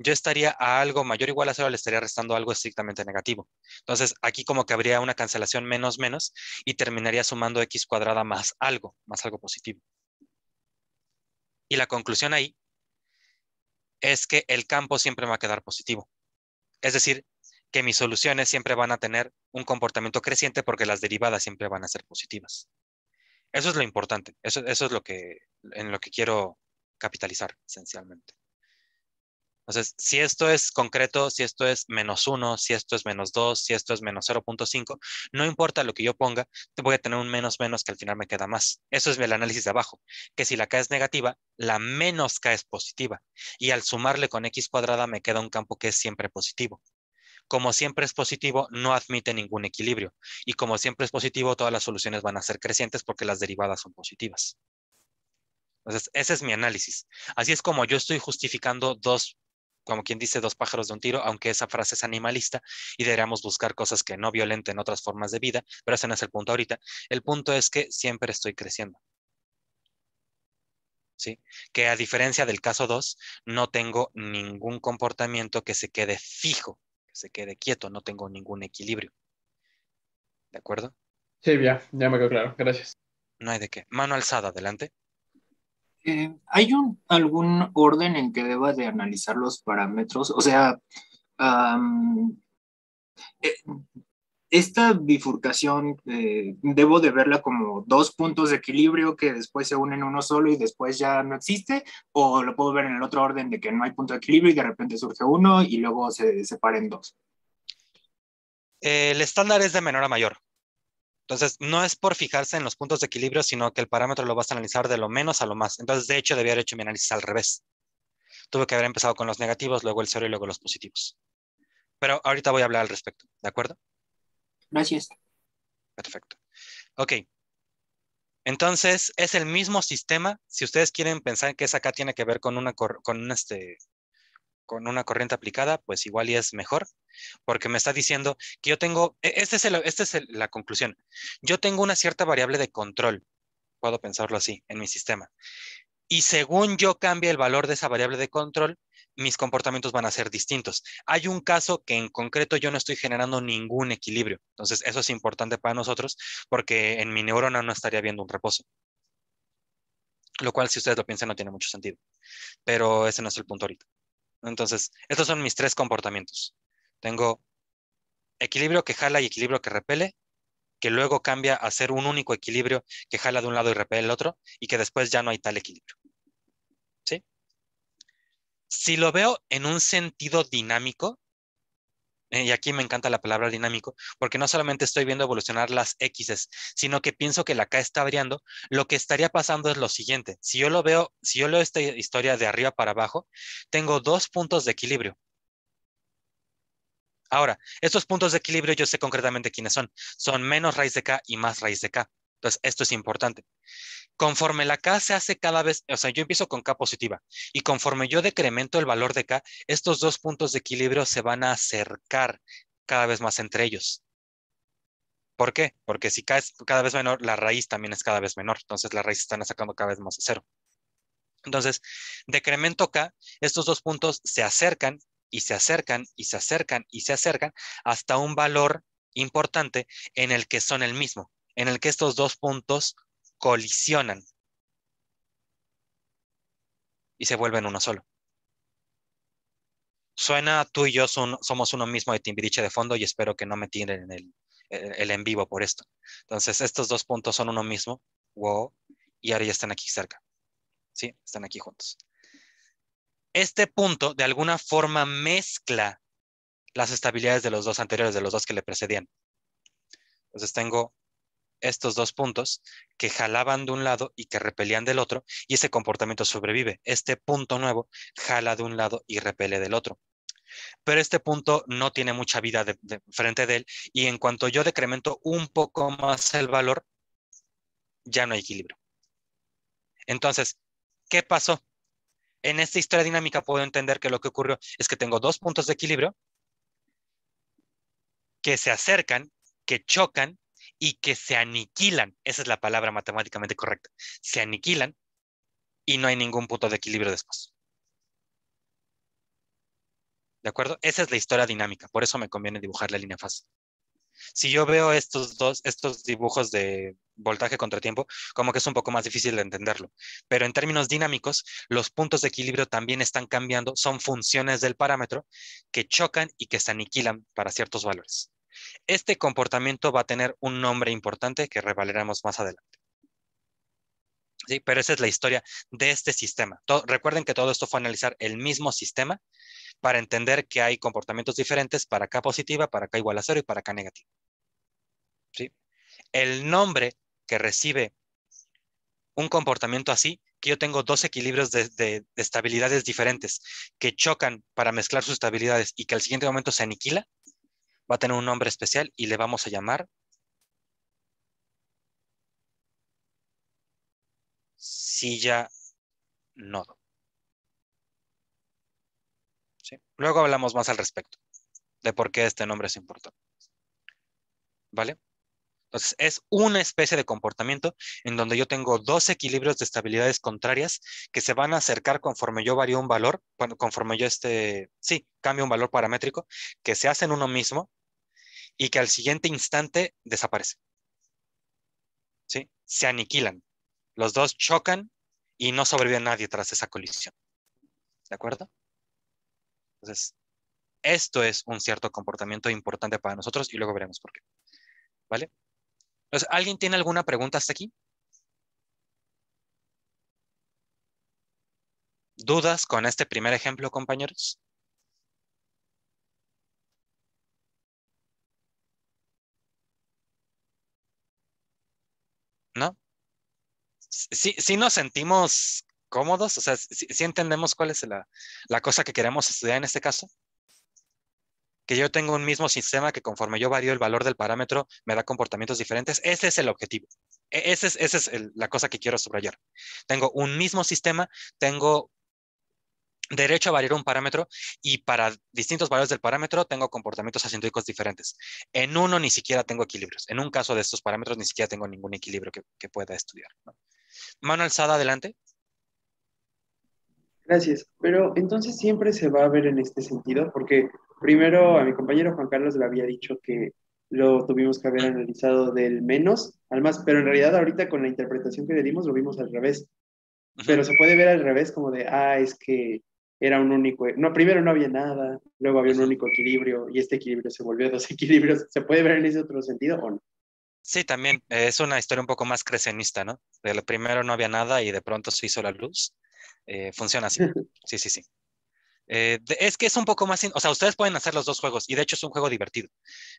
yo estaría a algo mayor o igual a 0, le estaría restando algo estrictamente negativo. Entonces, aquí como que habría una cancelación menos menos y terminaría sumando x cuadrada más algo, más algo positivo. Y la conclusión ahí es que el campo siempre va a quedar positivo. Es decir, que mis soluciones siempre van a tener un comportamiento creciente porque las derivadas siempre van a ser positivas. Eso es lo importante, eso, es lo que, en lo que quiero capitalizar esencialmente. Entonces, si esto es concreto, si esto es menos 1, si esto es menos 2, si esto es menos 0.5, no importa lo que yo ponga, voy a tener un menos menos que al final me queda más. Eso es el análisis de abajo, que si la K es negativa, la menos K es positiva. Y al sumarle con X cuadrada me queda un campo que es siempre positivo. Como siempre es positivo, no admite ningún equilibrio. Y como siempre es positivo, todas las soluciones van a ser crecientes porque las derivadas son positivas. Entonces, ese es mi análisis. Así es como yo estoy justificando dos, como quien dice, dos pájaros de un tiro, aunque esa frase es animalista y deberíamos buscar cosas que no violenten otras formas de vida, pero ese no es el punto ahorita. El punto es que siempre estoy creciendo. ¿Sí? Que a diferencia del caso 2, no tengo ningún comportamiento que se quede fijo se quede quieto, no tengo ningún equilibrio. ¿De acuerdo? Sí, ya, ya me quedó claro, gracias. No hay de qué. Mano alzada, adelante. Eh, ¿Hay un, algún orden en que deba de analizar los parámetros? O sea, eh, esta bifurcación eh, debo de verla como dos puntos de equilibrio que después se unen uno solo y después ya no existe, o lo puedo ver en el otro orden de que no hay punto de equilibrio y de repente surge uno y luego se separa en dos. Eh, el estándar es de menor a mayor. Entonces, no es por fijarse en los puntos de equilibrio, sino que el parámetro lo vas a analizar de lo menos a lo más. Entonces, de hecho, debía haber hecho mi análisis al revés. Tuve que haber empezado con los negativos, luego el cero y luego los positivos. Pero ahorita voy a hablar al respecto, ¿de acuerdo? Gracias. Perfecto. Ok. Entonces, es el mismo sistema. Si ustedes quieren pensar que esa acá tiene que ver con una, con este, con una corriente aplicada, pues igual y es mejor, porque me está diciendo que yo tengo, e, esta es, este es la conclusión, yo tengo una cierta variable de control, puedo pensarlo así, en mi sistema. Y según yo cambie el valor de esa variable de control, mis comportamientos van a ser distintos. Hay un caso que en concreto yo no estoy generando ningún equilibrio. Entonces, eso es importante para nosotros porque en mi neurona no estaría viendo un reposo. Lo cual, si ustedes lo piensan, no tiene mucho sentido. Pero ese no es el punto ahorita. Entonces, estos son mis tres comportamientos. Tengo equilibrio que jala y equilibrio que repele, que luego cambia a ser un único equilibrio que jala de un lado y repele el otro, y que después ya no hay tal equilibrio si lo veo en un sentido dinámico, eh, y aquí me encanta la palabra dinámico, porque no solamente estoy viendo evolucionar las x's, sino que pienso que la K está variando, lo que estaría pasando es lo siguiente. Si yo lo veo, si yo leo esta historia de arriba para abajo, tengo dos puntos de equilibrio. Ahora, estos puntos de equilibrio yo sé concretamente quiénes son. Son menos raíz de K y más raíz de K. Entonces, esto es importante. Conforme la K se hace cada vez, o sea, yo empiezo con K positiva y conforme yo decremento el valor de K, estos dos puntos de equilibrio se van a acercar cada vez más entre ellos. ¿Por qué? Porque si K es cada vez menor, la raíz también es cada vez menor. Entonces las raíz están sacando cada vez más a cero. Entonces, decremento K, estos dos puntos se acercan y se acercan y se acercan y se acercan hasta un valor importante en el que son el mismo, en el que estos dos puntos colisionan y se vuelven uno solo. Suena tú y yo son, somos uno mismo de Timbiriche de fondo y espero que no me tiren el, el, en vivo por esto. Entonces, estos dos puntos son uno mismo, wow, y ahora ya están aquí cerca. ¿Sí? Están aquí juntos. Este punto, de alguna forma, mezcla las estabilidades de los dos anteriores, de los dos que le precedían. Entonces tengo estos dos puntos que jalaban de un lado y que repelían del otro, y ese comportamiento sobrevive. Este punto nuevo jala de un lado y repele del otro. Pero este punto no tiene mucha vida de, frente de él, y en cuanto yo decremento un poco más el valor, ya no hay equilibrio. Entonces, ¿qué pasó? En esta historia dinámica puedo entender que lo que ocurrió es que tengo dos puntos de equilibrio que se acercan, que chocan, y que se aniquilan, esa es la palabra matemáticamente correcta, se aniquilan y no hay ningún punto de equilibrio después. ¿De acuerdo? Esa es la historia dinámica, por eso me conviene dibujar la línea fase. Si yo veo estos dos, estos dibujos de voltaje contratiempo, como que es un poco más difícil de entenderlo. Pero en términos dinámicos, los puntos de equilibrio también están cambiando, son funciones del parámetro que chocan y que se aniquilan para ciertos valores. Este comportamiento va a tener un nombre importante que revaleremos más adelante. ¿Sí? Pero esa es la historia de este sistema. recuerden que todo esto fue analizar el mismo sistema para entender que hay comportamientos diferentes para K positiva, para K igual a cero y para K negativa. ¿Sí? El nombre que recibe un comportamiento así, que yo tengo dos equilibrios de, estabilidades diferentes que chocan para mezclar sus estabilidades y que al siguiente momento se aniquila, va a tener un nombre especial y le vamos a llamar silla nodo. ¿Sí? Luego hablamos más al respecto de por qué este nombre es importante. ¿Vale? Entonces, es una especie de comportamiento en donde yo tengo dos equilibrios de estabilidades contrarias que se van a acercar conforme yo varío un valor, conforme yo este, sí, cambio un valor paramétrico, que se hacen uno mismo, y que al siguiente instante desaparece. ¿Sí? Se aniquilan. Los dos chocan y no sobrevive nadie tras esa colisión. ¿De acuerdo? Entonces, esto es un cierto comportamiento importante para nosotros y luego veremos por qué. ¿Vale? ¿alguien tiene alguna pregunta hasta aquí? ¿Dudas con este primer ejemplo, compañeros? Si nos sentimos cómodos, o sea, si entendemos cuál es la, cosa que queremos estudiar en este caso. Que yo tengo un mismo sistema que conforme yo varío el valor del parámetro me da comportamientos diferentes. Ese es el objetivo. E, Esa es, la cosa que quiero subrayar. Tengo un mismo sistema, tengo derecho a variar un parámetro y para distintos valores del parámetro tengo comportamientos asintóticos diferentes. En uno ni siquiera tengo equilibrios. En un caso de estos parámetros ni siquiera tengo ningún equilibrio que, que pueda estudiar. ¿no? Mano alzada, adelante. Gracias, pero entonces siempre se va a ver en este sentido, porque primero a mi compañero Juan Carlos le había dicho que lo tuvimos que haber analizado del menos al más, pero en realidad ahorita con la interpretación que le dimos lo vimos al revés. Pero se puede ver al revés como de, ah, es que era un único, no, primero no había nada, luego había un único equilibrio y este equilibrio se volvió dos equilibrios. ¿Se puede ver en ese otro sentido o no? Sí, también eh, es una historia un poco más crecenista, ¿no? De lo primero no había nada y de pronto se hizo la luz. Eh, funciona así. Sí, sí, sí. Eh, es que es un poco más, o sea, ustedes pueden hacer los dos juegos y de hecho es un juego divertido.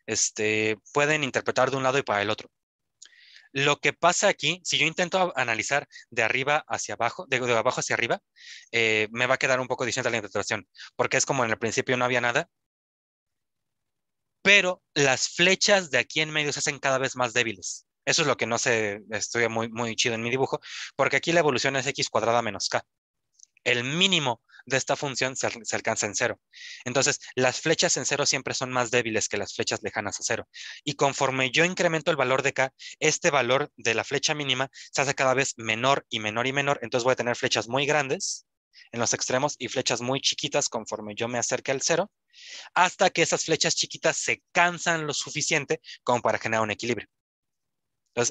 Este, pueden interpretar de un lado y para el otro. Lo que pasa aquí, si yo intento analizar de arriba hacia abajo, de, abajo hacia arriba, me va a quedar un poco distinta la interpretación, porque es como en el principio no había nada pero las flechas de aquí en medio se hacen cada vez más débiles. Eso es lo que no se estudia muy, muy chido en mi dibujo, porque aquí la evolución es x cuadrada menos k. El mínimo de esta función se, se, alcanza en cero. Entonces, las flechas en cero siempre son más débiles que las flechas lejanas a cero. Y conforme yo incremento el valor de k, este valor de la flecha mínima se hace cada vez menor y menor y menor. Entonces voy a tener flechas muy grandes en los extremos y flechas muy chiquitas conforme yo me acerque al cero, hasta que esas flechas chiquitas se cansan lo suficiente como para generar un equilibrio.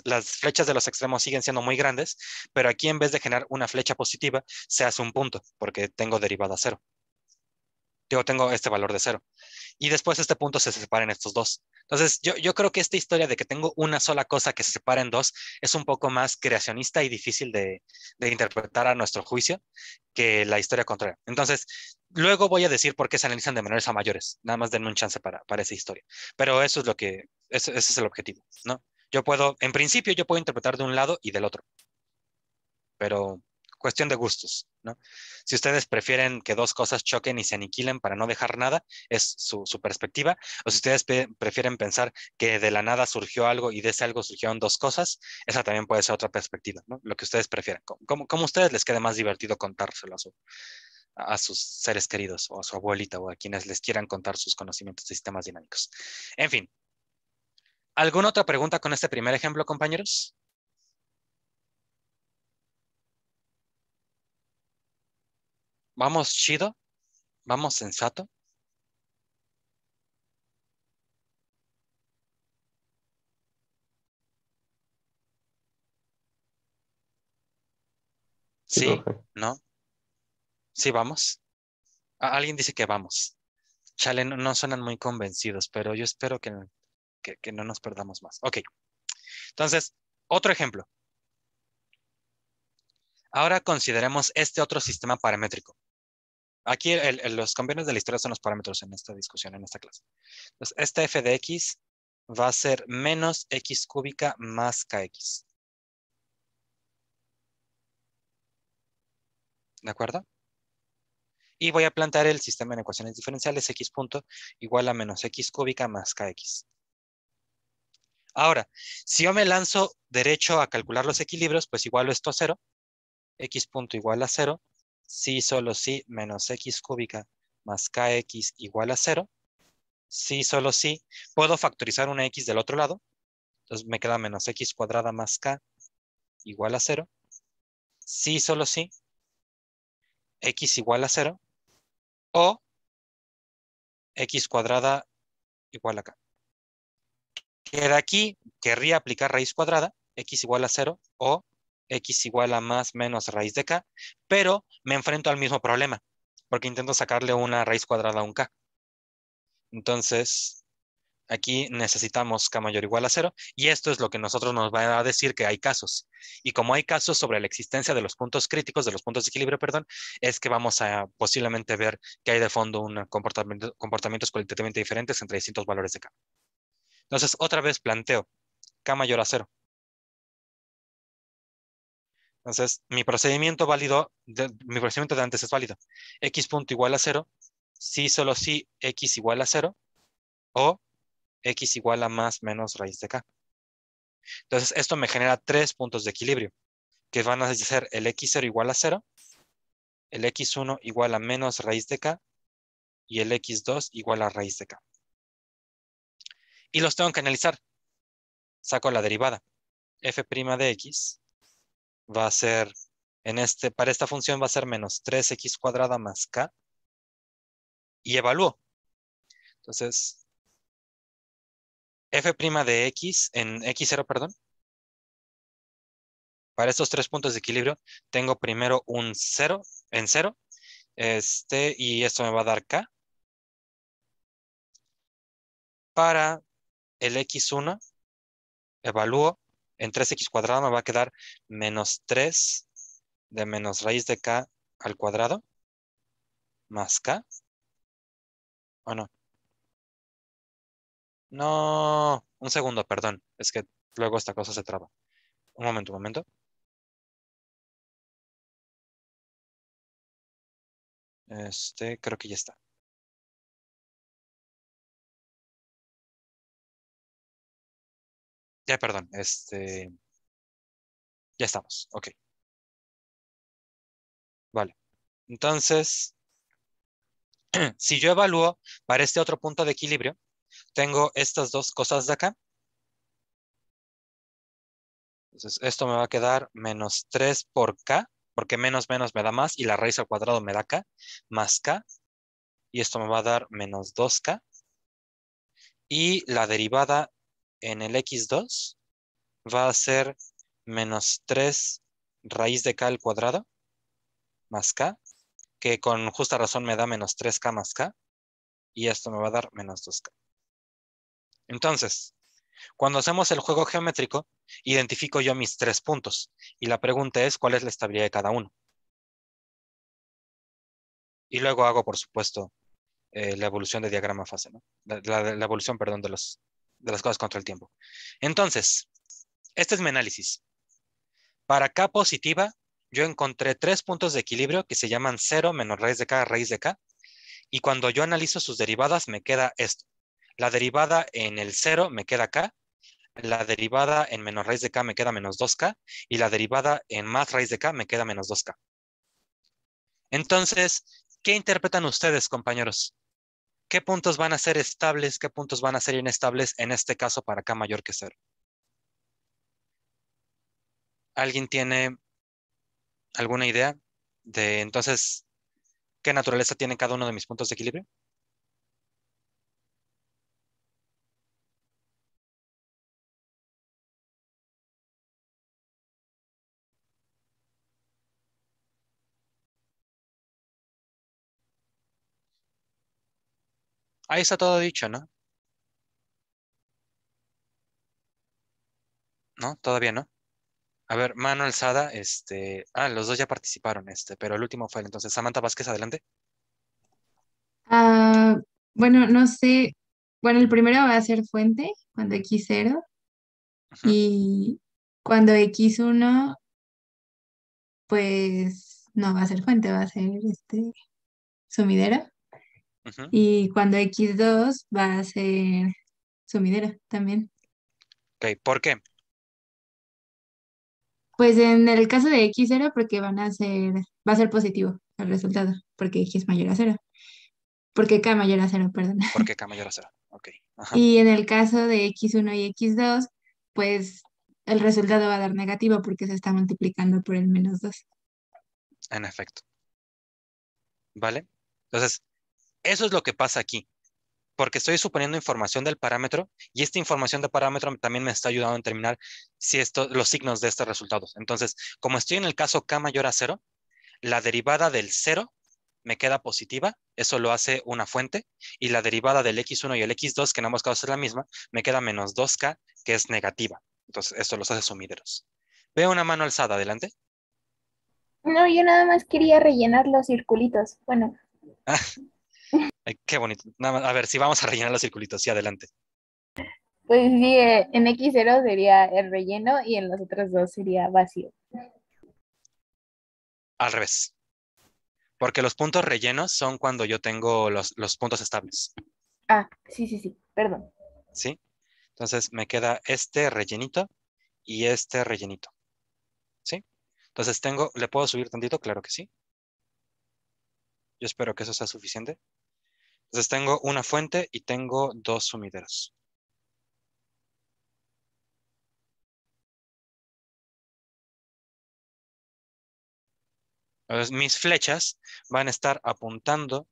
las flechas de los extremos siguen siendo muy grandes, pero aquí en vez de generar una flecha positiva, se hace un punto, porque tengo derivada cero. yo tengo este valor de cero. Y después este punto se separa en estos dos. Entonces, yo, yo creo que esta historia de que tengo una sola cosa que se separa en dos es un poco más creacionista y difícil de, interpretar a nuestro juicio que la historia contraria. Entonces, luego voy a decir por qué se analizan de menores a mayores. Nada más denme un chance para, para esa historia. Pero eso es lo que, ese es el objetivo, ¿no? Yo puedo, en principio, yo puedo interpretar de un lado y del otro. Pero cuestión de gustos, ¿no? Si ustedes prefieren que dos cosas choquen y se aniquilen para no dejar nada, es su, perspectiva, o si ustedes prefieren pensar que de la nada surgió algo y de ese algo surgieron dos cosas, esa también puede ser otra perspectiva, ¿no? Lo que ustedes prefieran, como, a ustedes les quede más divertido contárselo a, a sus seres queridos o a su abuelita o a quienes les quieran contar sus conocimientos de sistemas dinámicos. En fin, ¿alguna otra pregunta con este primer ejemplo, compañeros? ¿Vamos chido? ¿Vamos sensato? Sí, ¿no? Sí, vamos. Alguien dice que vamos. Chale, no, suenan muy convencidos, pero yo espero que, que no nos perdamos más. Ok. Entonces, otro ejemplo. Ahora consideremos este otro sistema paramétrico. Aquí los convenios de la historia son los parámetros en esta discusión, en esta clase. Entonces, esta f de x va a ser menos x cúbica más kx. ¿De acuerdo? Y voy a plantear el sistema en ecuaciones diferenciales x punto igual a menos x cúbica más kx. Ahora, si yo me lanzo derecho a calcular los equilibrios, pues igualo esto a cero x punto igual a 0, si solo si menos x cúbica más kx igual a 0, si solo si, puedo factorizar una x del otro lado, entonces me queda menos x cuadrada más k igual a 0, si solo si, x igual a 0, o x cuadrada igual a k. Queda aquí querría aplicar raíz cuadrada, x igual a 0, o x igual a más menos raíz de k, pero me enfrento al mismo problema, porque intento sacarle una raíz cuadrada a un k. Entonces, aquí necesitamos k mayor igual a cero, y esto es lo que nosotros nos va a decir que hay casos. Y como hay casos sobre la existencia de los puntos críticos, de los puntos de equilibrio, perdón, es que vamos a posiblemente ver que hay de fondo un comportamiento, comportamientos cualitativamente diferentes entre distintos valores de k. Entonces, otra vez planteo k mayor a cero. Entonces, mi procedimiento válido, mi procedimiento de antes es válido. X punto igual a 0, si solo si X igual a 0, o X igual a más menos raíz de K. Entonces, esto me genera tres puntos de equilibrio, que van a ser el X0 igual a 0, el X1 igual a menos raíz de K, y el X2 igual a raíz de K. Y los tengo que analizar. Saco la derivada. F' de X va a ser, en este, para esta función va a ser menos 3x cuadrada más k. Y evalúo. Entonces, f' de x en x0, perdón. Para estos tres puntos de equilibrio, tengo primero un 0 en 0. Este, y esto me va a dar k. Para el x1, evalúo en 3x cuadrado me va a quedar menos 3 de menos raíz de k al cuadrado más k. ¿O no? No, un segundo, perdón. Es que luego esta cosa se traba. Un momento, un momento. Este, creo que ya está. Ya, perdón, este... Ya estamos, ok. Vale. Entonces, si yo evalúo para este otro punto de equilibrio, tengo estas dos cosas de acá. Entonces, esto me va a quedar menos 3 por k, porque menos menos me da más, y la raíz al cuadrado me da k, más k, y esto me va a dar menos 2k. Y la derivada en el x2 va a ser menos 3 raíz de k al cuadrado más k, que con justa razón me da menos 3k más k, y esto me va a dar menos 2k. Entonces, cuando hacemos el juego geométrico, identifico yo mis tres puntos, y la pregunta es cuál es la estabilidad de cada uno. Y luego hago, por supuesto, eh, la evolución de diagrama fase, ¿no? la, la evolución, perdón, de los de las cosas contra el tiempo. Entonces, este es mi análisis. Para K positiva, yo encontré tres puntos de equilibrio que se llaman 0 menos raíz de K, raíz de K. Y cuando yo analizo sus derivadas, me queda esto. La derivada en el 0 me queda K. La derivada en menos raíz de K me queda menos 2K. Y la derivada en más raíz de K me queda menos 2K. Entonces, ¿qué interpretan ustedes, compañeros? qué puntos van a ser estables, qué puntos van a ser inestables, en este caso para K mayor que cero. ¿Alguien tiene alguna idea de entonces qué naturaleza tiene cada uno de mis puntos de equilibrio? Ahí está todo dicho, ¿no? ¿No? Todavía no. A ver, mano alzada, este. Ah, los dos ya participaron, este, pero el último fue el entonces. Samantha Vázquez, adelante. Ah, bueno, no sé. Bueno, el primero va a ser fuente, cuando X0. Y cuando X1, pues no va a ser fuente, va a ser este sumidero. Y cuando X2 va a ser sumidero también. Ok, ¿por qué? Pues en el caso de X0 porque van a ser, va a ser positivo el resultado, porque X es mayor a 0. Porque K mayor a 0, perdón. Porque K mayor a 0, ok. Y en el caso de X1 y X2, pues el resultado va a dar negativo porque se está multiplicando por el menos 2. En efecto. ¿Vale? Entonces, eso es lo que pasa aquí, porque estoy suponiendo información del parámetro y esta información de parámetro también me está ayudando a determinar si esto, los signos de estos resultados. Entonces, como estoy en el caso k mayor a 0, la derivada del 0 me queda positiva, eso lo hace una fuente, y la derivada del x1 y el x2, que en ambos casos es la misma, me queda menos 2k, que es negativa. Entonces, esto los hace sumideros. Veo una mano alzada, adelante. No, yo nada más quería rellenar los circulitos. Bueno. qué bonito. a ver, si vamos a rellenar los circulitos, sí, adelante. Pues sí, eh, en X0 sería el relleno y en los otros dos sería vacío. Al revés. Porque los puntos rellenos son cuando yo tengo los, los puntos estables. Ah, sí, sí, sí, perdón. Sí. Entonces me queda este rellenito y este rellenito. ¿Sí? Entonces tengo, ¿le puedo subir tantito? Claro que sí. Yo espero que eso sea suficiente. Entonces tengo una fuente y tengo dos sumideros. mis flechas van a estar apuntando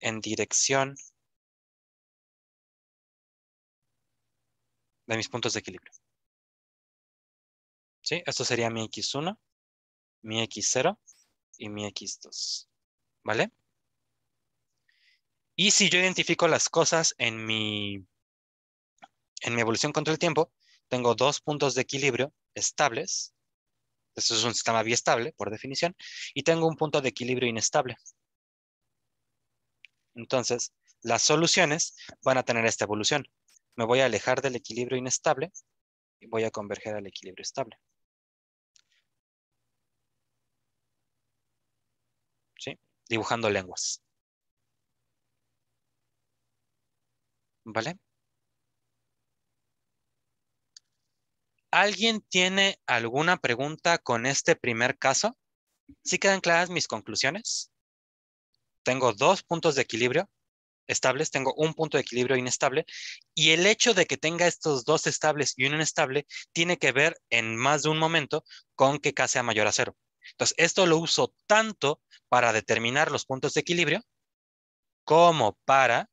en dirección de mis puntos de equilibrio. ¿Sí? Esto sería mi X1, mi X0 y mi X2. ¿Vale? Y si yo identifico las cosas en mi, en mi evolución contra el tiempo, tengo dos puntos de equilibrio estables. Esto es un sistema biestable, por definición. Y tengo un punto de equilibrio inestable. Entonces, las soluciones van a tener esta evolución. Me voy a alejar del equilibrio inestable y voy a converger al equilibrio estable. ¿Sí? Dibujando lenguas. ¿Vale? ¿Alguien tiene alguna pregunta con este primer caso? ¿Sí quedan claras mis conclusiones? Tengo dos puntos de equilibrio estables, tengo un punto de equilibrio inestable y el hecho de que tenga estos dos estables y un inestable tiene que ver en más de un momento con que K sea mayor a cero. Entonces, esto lo uso tanto para determinar los puntos de equilibrio como para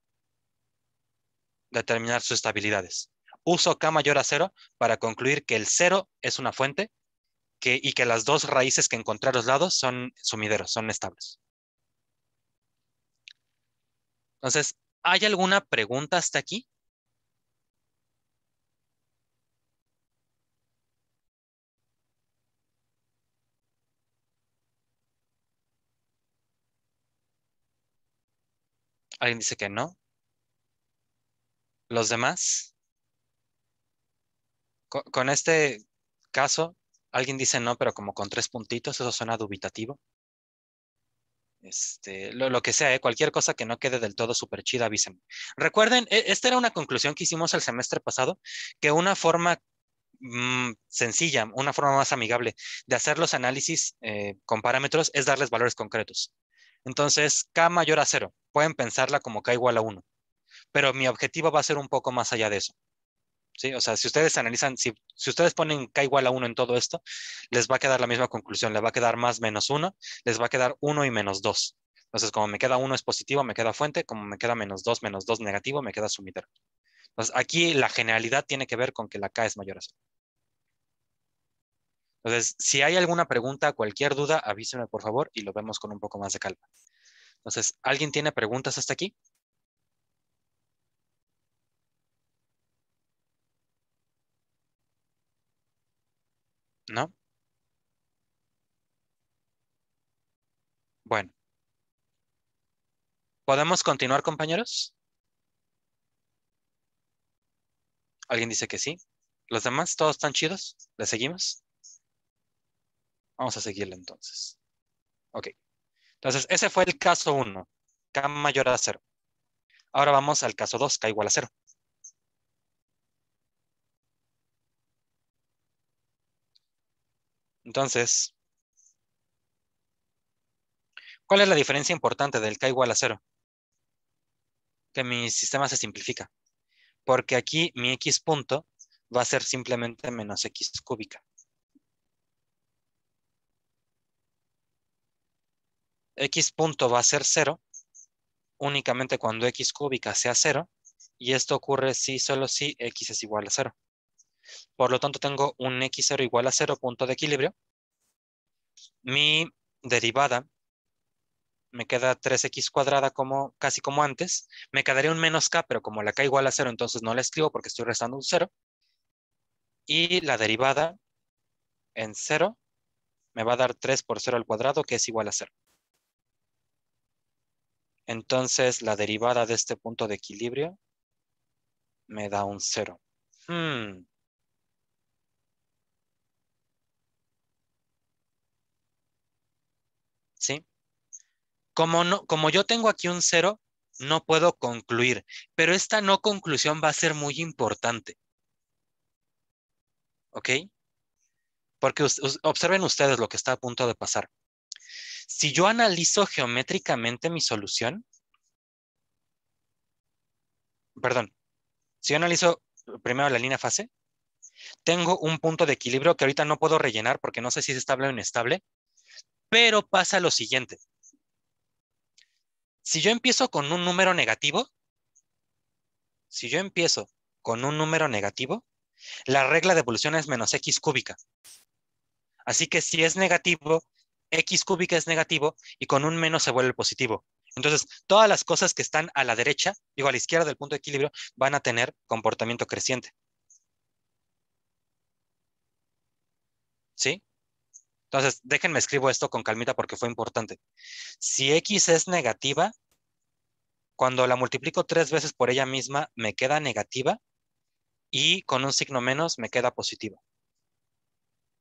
determinar sus estabilidades. Uso k mayor a cero para concluir que el cero es una fuente y que las dos raíces que encontré a los lados son sumideros, son estables. Entonces, ¿hay alguna pregunta hasta aquí? Alguien dice que no los demás? Con, este caso, alguien dice no, pero como con tres puntitos, eso suena dubitativo. Este, lo, que sea, ¿eh? cualquier cosa que no quede del todo súper chida, avísenme. Recuerden, e, esta era una conclusión que hicimos el semestre pasado, que una forma mm, sencilla, una forma más amigable de hacer los análisis eh, con parámetros es darles valores concretos. Entonces, K mayor a cero, pueden pensarla como K igual a uno pero mi objetivo va a ser un poco más allá de eso. ¿Sí? O sea, si ustedes analizan, si, ustedes ponen K igual a 1 en todo esto, les va a quedar la misma conclusión, les va a quedar más menos 1, les va a quedar 1 y menos 2. Entonces, como me queda 1 es positivo, me queda fuente, como me queda menos 2, menos 2 negativo, me queda sumidero. Entonces, aquí la generalidad tiene que ver con que la K es mayor a 0. Entonces, si hay alguna pregunta, cualquier duda, avísenme por favor y lo vemos con un poco más de calma. Entonces, ¿alguien tiene preguntas hasta aquí? ¿no? Bueno. ¿Podemos continuar, compañeros? ¿Alguien dice que sí? ¿Los demás todos están chidos? ¿Le seguimos? Vamos a seguirle entonces. Ok. Entonces, ese fue el caso 1. K mayor a 0. Ahora vamos al caso 2, K igual a 0. Entonces, ¿cuál es la diferencia importante del K igual a cero? Que mi sistema se simplifica. Porque aquí mi X punto va a ser simplemente menos X cúbica. X punto va a ser cero únicamente cuando X cúbica sea cero. Y esto ocurre si solo si X es igual a cero. Por lo tanto, tengo un x0 igual a 0, punto de equilibrio. Mi derivada me queda 3x cuadrada como, casi como antes. Me quedaría un menos k, pero como la k igual a 0, entonces no la escribo porque estoy restando un 0. Y la derivada en 0 me va a dar 3 por 0 al cuadrado, que es igual a 0. Entonces, la derivada de este punto de equilibrio me da un 0. Hmm. Como, yo tengo aquí un cero, no puedo concluir, pero esta no conclusión va a ser muy importante. ¿Ok? Porque observen ustedes lo que está a punto de pasar. Si yo analizo geométricamente mi solución, perdón, si yo analizo primero la línea fase, tengo un punto de equilibrio que ahorita no puedo rellenar porque no sé si es estable o inestable, pero pasa lo siguiente si yo empiezo con un número negativo, si yo empiezo con un número negativo, la regla de evolución es menos x cúbica. Así que si es negativo, x cúbica es negativo y con un menos se vuelve positivo. Entonces, todas las cosas que están a la derecha, digo a la izquierda del punto de equilibrio, van a tener comportamiento creciente. ¿Sí? Entonces, déjenme escribo esto con calmita porque fue importante. Si X es negativa, cuando la multiplico tres veces por ella misma, me queda negativa y con un signo menos me queda positiva.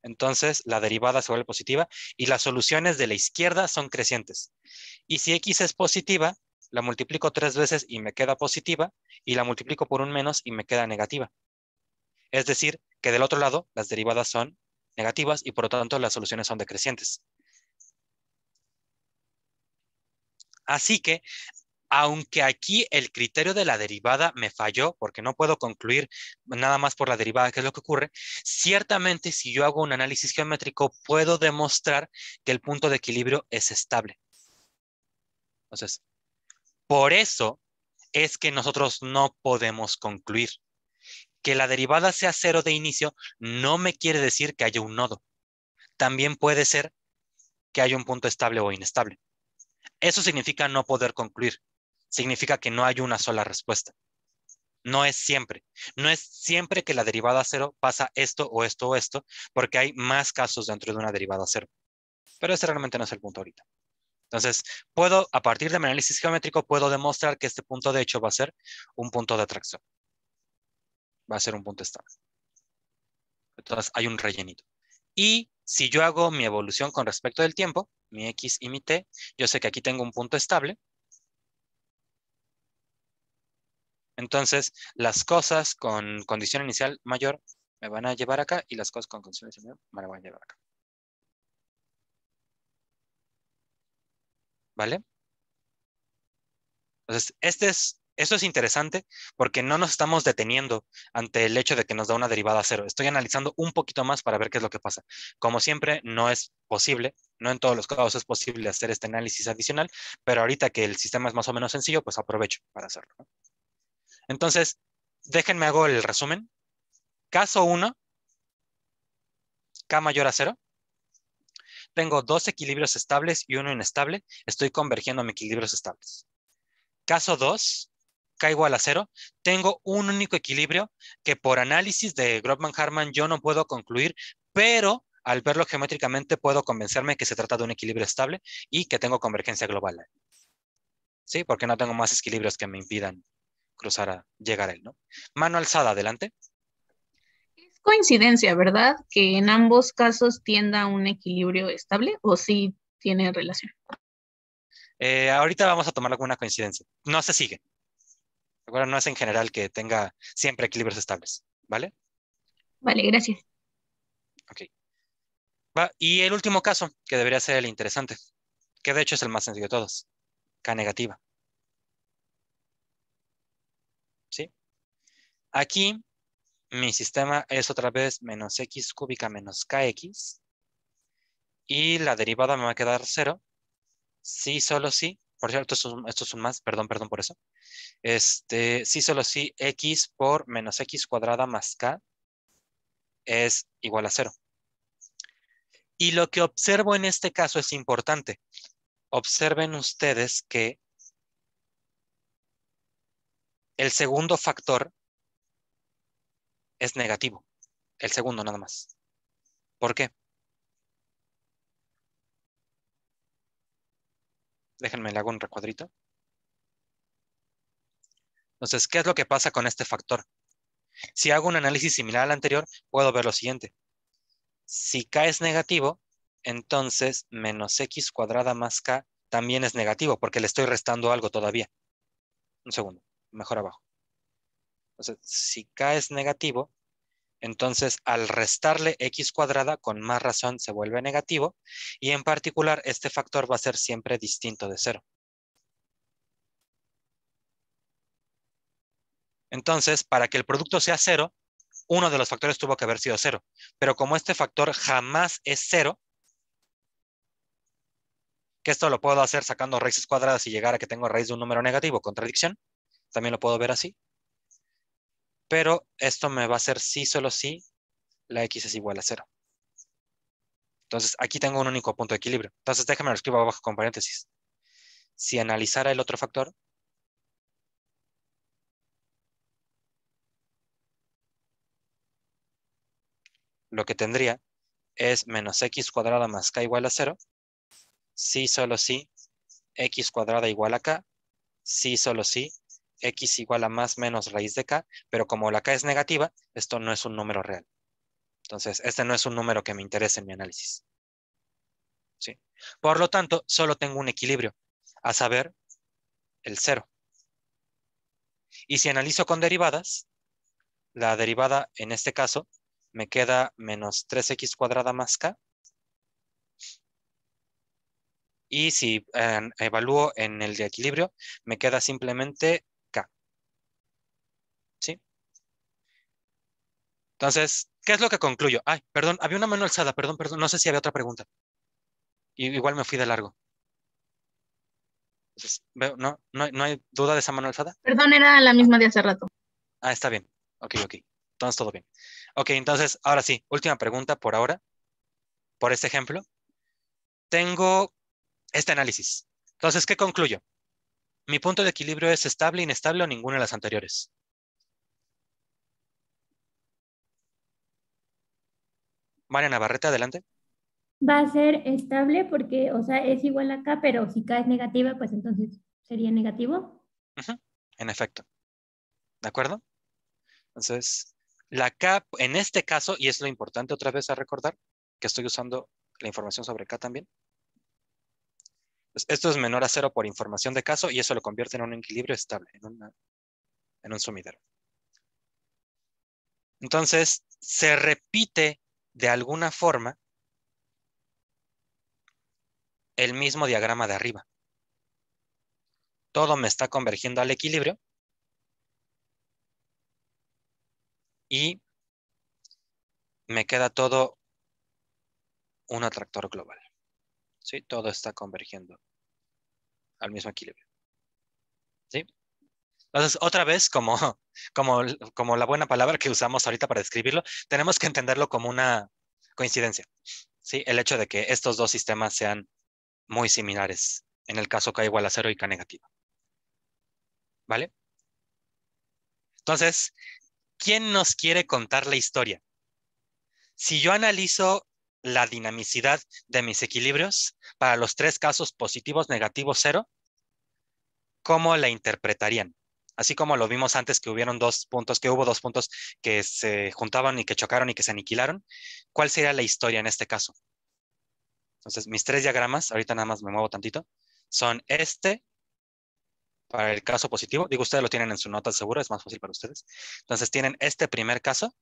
Entonces, la derivada se vuelve positiva y las soluciones de la izquierda son crecientes. Y si X es positiva, la multiplico tres veces y me queda positiva y la multiplico por un menos y me queda negativa. Es decir, que del otro lado las derivadas son negativas y por lo tanto las soluciones son decrecientes. Así que, aunque aquí el criterio de la derivada me falló, porque no puedo concluir nada más por la derivada, que es lo que ocurre, ciertamente si yo hago un análisis geométrico, puedo demostrar que el punto de equilibrio es estable. Entonces, por eso es que nosotros no podemos concluir que la derivada sea cero de inicio no me quiere decir que haya un nodo. También puede ser que haya un punto estable o inestable. Eso significa no poder concluir. Significa que no hay una sola respuesta. No es siempre. No es siempre que la derivada cero pasa esto o esto o esto, porque hay más casos dentro de una derivada cero. Pero ese realmente no es el punto ahorita. Entonces, puedo, a partir de mi análisis geométrico, puedo demostrar que este punto de hecho va a ser un punto de atracción va a ser un punto estable. Entonces hay un rellenito. Y si yo hago mi evolución con respecto del tiempo, mi x y mi t, yo sé que aquí tengo un punto estable. Entonces, las cosas con condición inicial mayor me van a llevar acá y las cosas con condición inicial mayor me van a llevar acá. ¿Vale? Entonces, este es esto es interesante porque no nos estamos deteniendo ante el hecho de que nos da una derivada cero. Estoy analizando un poquito más para ver qué es lo que pasa. Como siempre, no es posible, no en todos los casos es posible hacer este análisis adicional, pero ahorita que el sistema es más o menos sencillo, pues aprovecho para hacerlo. Entonces, déjenme hago el resumen. Caso 1, K mayor a cero. Tengo dos equilibrios estables y uno inestable. Estoy convergiendo a mis equilibrios estables. Caso 2, caigo igual a cero, tengo un único equilibrio que por análisis de Grobman-Harman yo no puedo concluir, pero al verlo geométricamente puedo convencerme que se trata de un equilibrio estable y que tengo convergencia global. ¿Sí? Porque no tengo más equilibrios que me impidan cruzar a llegar a él, ¿no? Mano alzada, adelante. Es coincidencia, ¿verdad? Que en ambos casos tienda a un equilibrio estable o sí tiene relación. Eh, ahorita vamos a tomar como una coincidencia. No se sigue. Ahora no es en general que tenga siempre equilibrios estables, ¿vale? Vale, gracias. Ok. y el último caso, que debería ser el interesante, que de hecho es el más sencillo de todos, K negativa. ¿Sí? Aquí mi sistema es otra vez menos x cúbica menos kx y la derivada me va a quedar cero sí, solo sí por cierto, esto es un más, perdón, perdón por eso. Este, sí, solo sí, x por menos x cuadrada más k es igual a cero. Y lo que observo en este caso es importante. Observen ustedes que el segundo factor es negativo. El segundo nada más. ¿Por qué? Déjenme, le hago un recuadrito. Entonces, ¿qué es lo que pasa con este factor? Si hago un análisis similar al anterior, puedo ver lo siguiente. Si k es negativo, entonces menos x cuadrada más k también es negativo, porque le estoy restando algo todavía. Un segundo, mejor abajo. Entonces, si k es negativo, entonces, al restarle x cuadrada, con más razón se vuelve negativo y en particular este factor va a ser siempre distinto de cero. Entonces, para que el producto sea cero, uno de los factores tuvo que haber sido cero. Pero como este factor jamás es cero, que esto lo puedo hacer sacando raíces cuadradas y llegar a que tengo raíz de un número negativo, contradicción, también lo puedo ver así pero esto me va a ser sí solo si la x es igual a cero. Entonces, aquí tengo un único punto de equilibrio. Entonces, déjame lo escribo abajo con paréntesis. Si analizara el otro factor, lo que tendría es menos x cuadrada más k igual a cero. si solo si x cuadrada igual a k, si solo si x igual a más menos raíz de k, pero como la k es negativa, esto no es un número real. Entonces, este no es un número que me interese en mi análisis. ¿Sí? Por lo tanto, solo tengo un equilibrio, a saber, el cero. Y si analizo con derivadas, la derivada en este caso me queda menos 3x cuadrada más k. Y si eh, evalúo en el de equilibrio, me queda simplemente Entonces, ¿qué es lo que concluyo? Ay, perdón, había una mano alzada, perdón, perdón, no sé si había otra pregunta. igual me fui de largo. ¿No, no, hay duda de esa mano alzada? Perdón, era la misma de hace rato. Ah, está bien. Ok, ok. Entonces, todo bien. Ok, entonces, ahora sí, última pregunta por ahora, por este ejemplo. Tengo este análisis. Entonces, ¿qué concluyo? Mi punto de equilibrio es estable, inestable o ninguna de las anteriores. María Navarrete, adelante. Va a ser estable porque, o sea, es igual a K, pero si K es negativa, pues entonces sería negativo. En efecto. ¿De acuerdo? Entonces, la K, en este caso, y es lo importante otra vez a recordar, que estoy usando la información sobre K también. Pues, esto es menor a cero por información de caso y eso lo convierte en un equilibrio estable, en, en un sumidero. Entonces, se repite de alguna forma el mismo diagrama de arriba. Todo me está convergiendo al equilibrio. Y me queda todo un atractor global. ¿Sí? Todo está convergiendo al mismo equilibrio. Entonces, otra vez, como, como, la buena palabra que usamos ahorita para describirlo, tenemos que entenderlo como una coincidencia. ¿sí? El hecho de que estos dos sistemas sean muy similares en el caso K igual a cero y K negativa. ¿Vale? Entonces, ¿quién nos quiere contar la historia? Si yo analizo la dinamicidad de mis equilibrios para los tres casos positivos, negativos, cero, ¿cómo la interpretarían? así como lo vimos antes que hubieron dos puntos, que hubo dos puntos que se juntaban y que chocaron y que se aniquilaron, ¿cuál sería la historia en este caso? Entonces, mis tres diagramas, ahorita nada más me muevo tantito, son este para el caso positivo. Digo, ustedes lo tienen en su nota seguro, es más fácil para ustedes. Entonces, tienen este primer caso,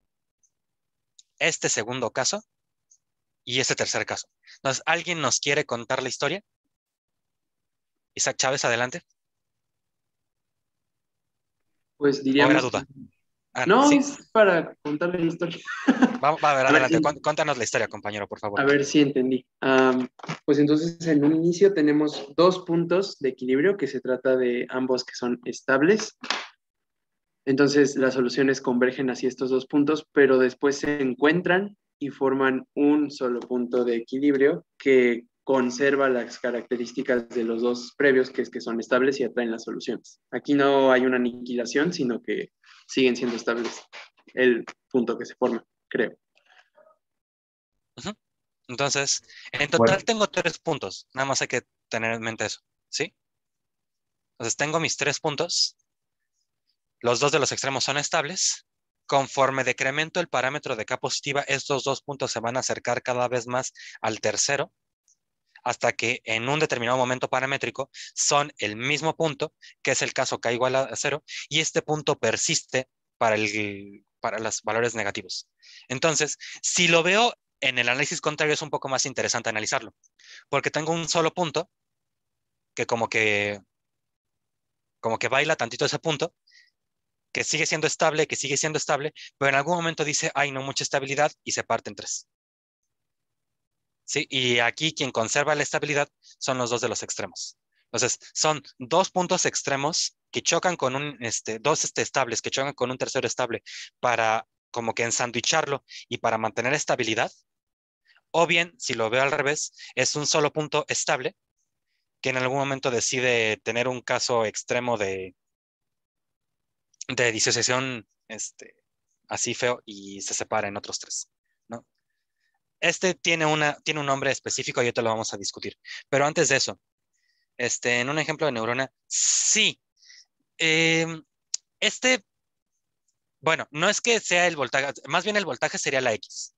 este segundo caso y este tercer caso. Entonces, ¿alguien nos quiere contar la historia? Isaac Chávez, adelante pues diría... No, ah, es para contarle la historia. Vamos, a ver, adelante, cuéntanos la historia, compañero, por favor. A ver si entendí. pues entonces, en un inicio tenemos dos puntos de equilibrio que se trata de ambos que son estables. Entonces, las soluciones convergen hacia estos dos puntos, pero después se encuentran y forman un solo punto de equilibrio que conserva las características de los dos previos, que es que son estables y atraen las soluciones. Aquí no hay una aniquilación, sino que siguen siendo estables el punto que se forma, creo. Entonces, en total tengo tres puntos, nada más hay que tener en mente eso, ¿sí? Entonces tengo mis tres puntos, los dos de los extremos son estables, conforme decremento el parámetro de K positiva, estos dos puntos se van a acercar cada vez más al tercero, hasta que en un determinado momento paramétrico son el mismo punto, que es el caso k igual a cero, y este punto persiste para, los valores negativos. Entonces, si lo veo en el análisis contrario es un poco más interesante analizarlo, porque tengo un solo punto que como que como que baila tantito ese punto, que sigue siendo estable, que sigue siendo estable, pero en algún momento dice, hay no, mucha estabilidad, y se parte en tres. Y aquí quien conserva la estabilidad son los dos de los extremos. Entonces, son dos puntos extremos que chocan con un, este, dos este, estables que chocan con un tercero estable para como que ensanduicharlo y para mantener estabilidad. O bien, si lo veo al revés, es un solo punto estable que en algún momento decide tener un caso extremo de, de disociación este, así feo y se separa en otros tres este tiene, una, tiene un nombre específico y te lo vamos a discutir. Pero antes de eso, este, en un ejemplo de neurona, sí. Em, este, bueno, no es que sea el voltaje, más bien el voltaje sería la X.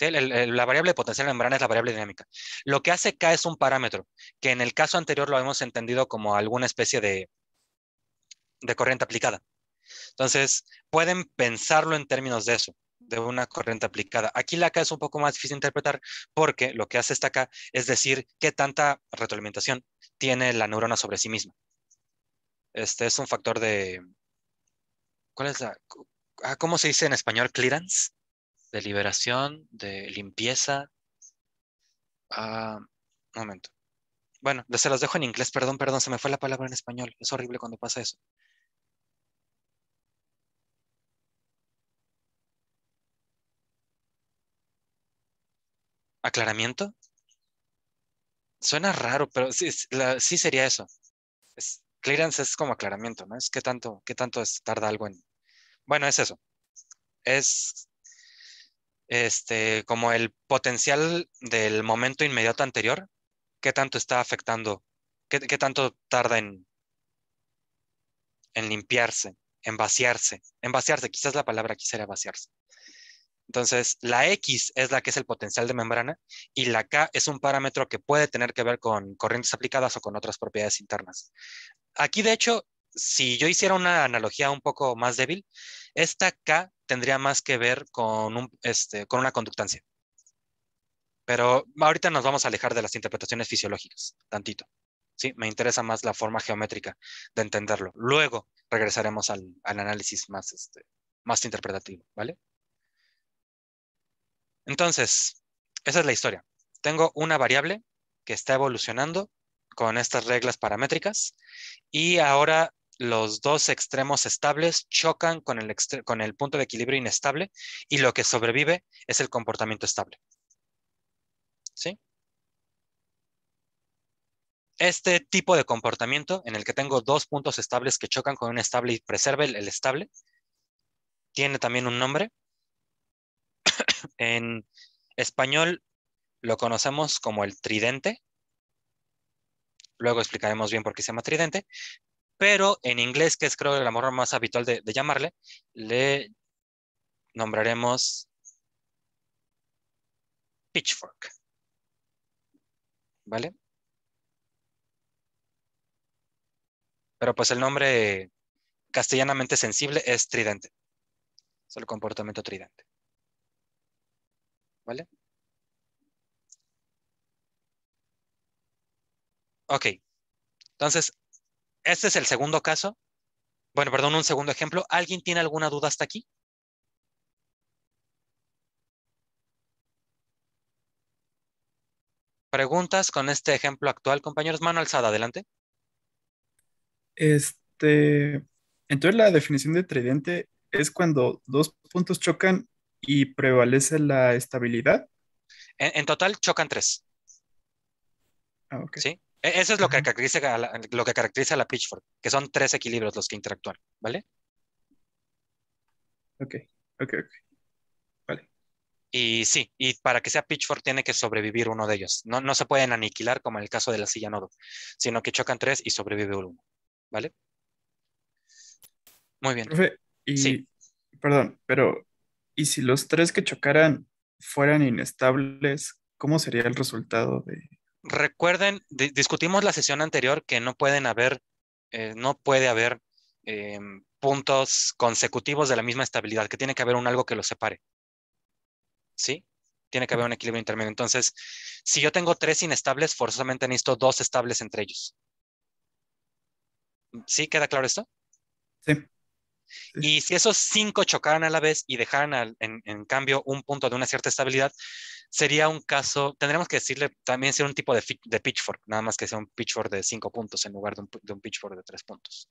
la variable de potencial de membrana es la variable dinámica. Lo que hace K es un parámetro, que en el caso anterior lo hemos entendido como alguna especie de, de corriente aplicada. Entonces, pueden pensarlo en términos de eso de una corriente aplicada. Aquí la acá es un poco más difícil de interpretar porque lo que hace esta acá es decir qué tanta retroalimentación tiene la neurona sobre sí misma. Este es un factor de... ¿Cuál es ah, ¿Cómo se dice en español clearance? De liberación, de limpieza. Ah, un momento. Bueno, se los dejo en inglés, perdón, perdón, se me fue la palabra en español. Es horrible cuando pasa eso. aclaramiento. Suena raro, pero sí, sí sería eso. clearance es como aclaramiento, ¿no? Es que tanto, qué tanto tarda algo en. Bueno, es eso. Es este, como el potencial del momento inmediato anterior, qué tanto está afectando, qué, tanto tarda en, en limpiarse, en vaciarse, en vaciarse, quizás la palabra quisiera vaciarse. Entonces, la X es la que es el potencial de membrana y la K es un parámetro que puede tener que ver con corrientes aplicadas o con otras propiedades internas. Aquí, de hecho, si yo hiciera una analogía un poco más débil, esta K tendría más que ver con, este, una conductancia. Pero ahorita nos vamos a alejar de las interpretaciones fisiológicas, tantito. ¿sí? Me interesa más la forma geométrica de entenderlo. Luego regresaremos al, análisis más, este, más interpretativo, ¿vale? Entonces, esa es la historia. Tengo una variable que está evolucionando con estas reglas paramétricas y ahora los dos extremos estables chocan con el, punto de equilibrio inestable y lo que sobrevive es el comportamiento estable. ¿Sí? Este tipo de comportamiento en el que tengo dos puntos estables que chocan con un estable y preserva el estable tiene también un nombre en español lo conocemos como el tridente. Luego explicaremos bien por qué se llama tridente. Pero en inglés, que es creo la forma más habitual de, de llamarle, le nombraremos pitchfork. ¿Vale? Pero pues el nombre castellanamente sensible es tridente. Es el comportamiento tridente. ¿vale? Ok, entonces, este es el segundo caso. Bueno, perdón, un segundo ejemplo. ¿Alguien tiene alguna duda hasta aquí? preguntas con este ejemplo actual, compañeros. Mano alzada, adelante. Este, entonces la definición de tridente es cuando dos puntos chocan y prevalece la estabilidad. En, total chocan tres. Ah, okay. ¿Sí? E, eso es lo que, caracteriza a la, lo que caracteriza la Pitchfork, que son tres equilibrios los que interactúan, ¿vale? Ok, ok, ok. Vale. Y sí, y para que sea Pitchfork tiene que sobrevivir uno de ellos. No, no se pueden aniquilar como en el caso de la silla nodo, sino que chocan tres y sobrevive uno, ¿vale? Muy bien. y sí. perdón, pero y si los tres que chocaran fueran inestables, ¿cómo sería el resultado de...? Recuerden, discutimos la sesión anterior que no pueden haber, eh, no puede haber em, puntos consecutivos de la misma estabilidad, que tiene que haber un algo que los separe. ¿Sí? Tiene que haber un equilibrio intermedio. Entonces, si yo tengo tres inestables, forzosamente necesito dos estables entre ellos. ¿Sí queda claro esto? Sí. Y si esos cinco chocaran a la vez y dejaran en, cambio un punto de una cierta estabilidad, sería un caso, tendríamos que decirle también ser un tipo de, de pitchfork, nada más que sea un pitchfork de cinco puntos en lugar de un, pitchfork de tres puntos.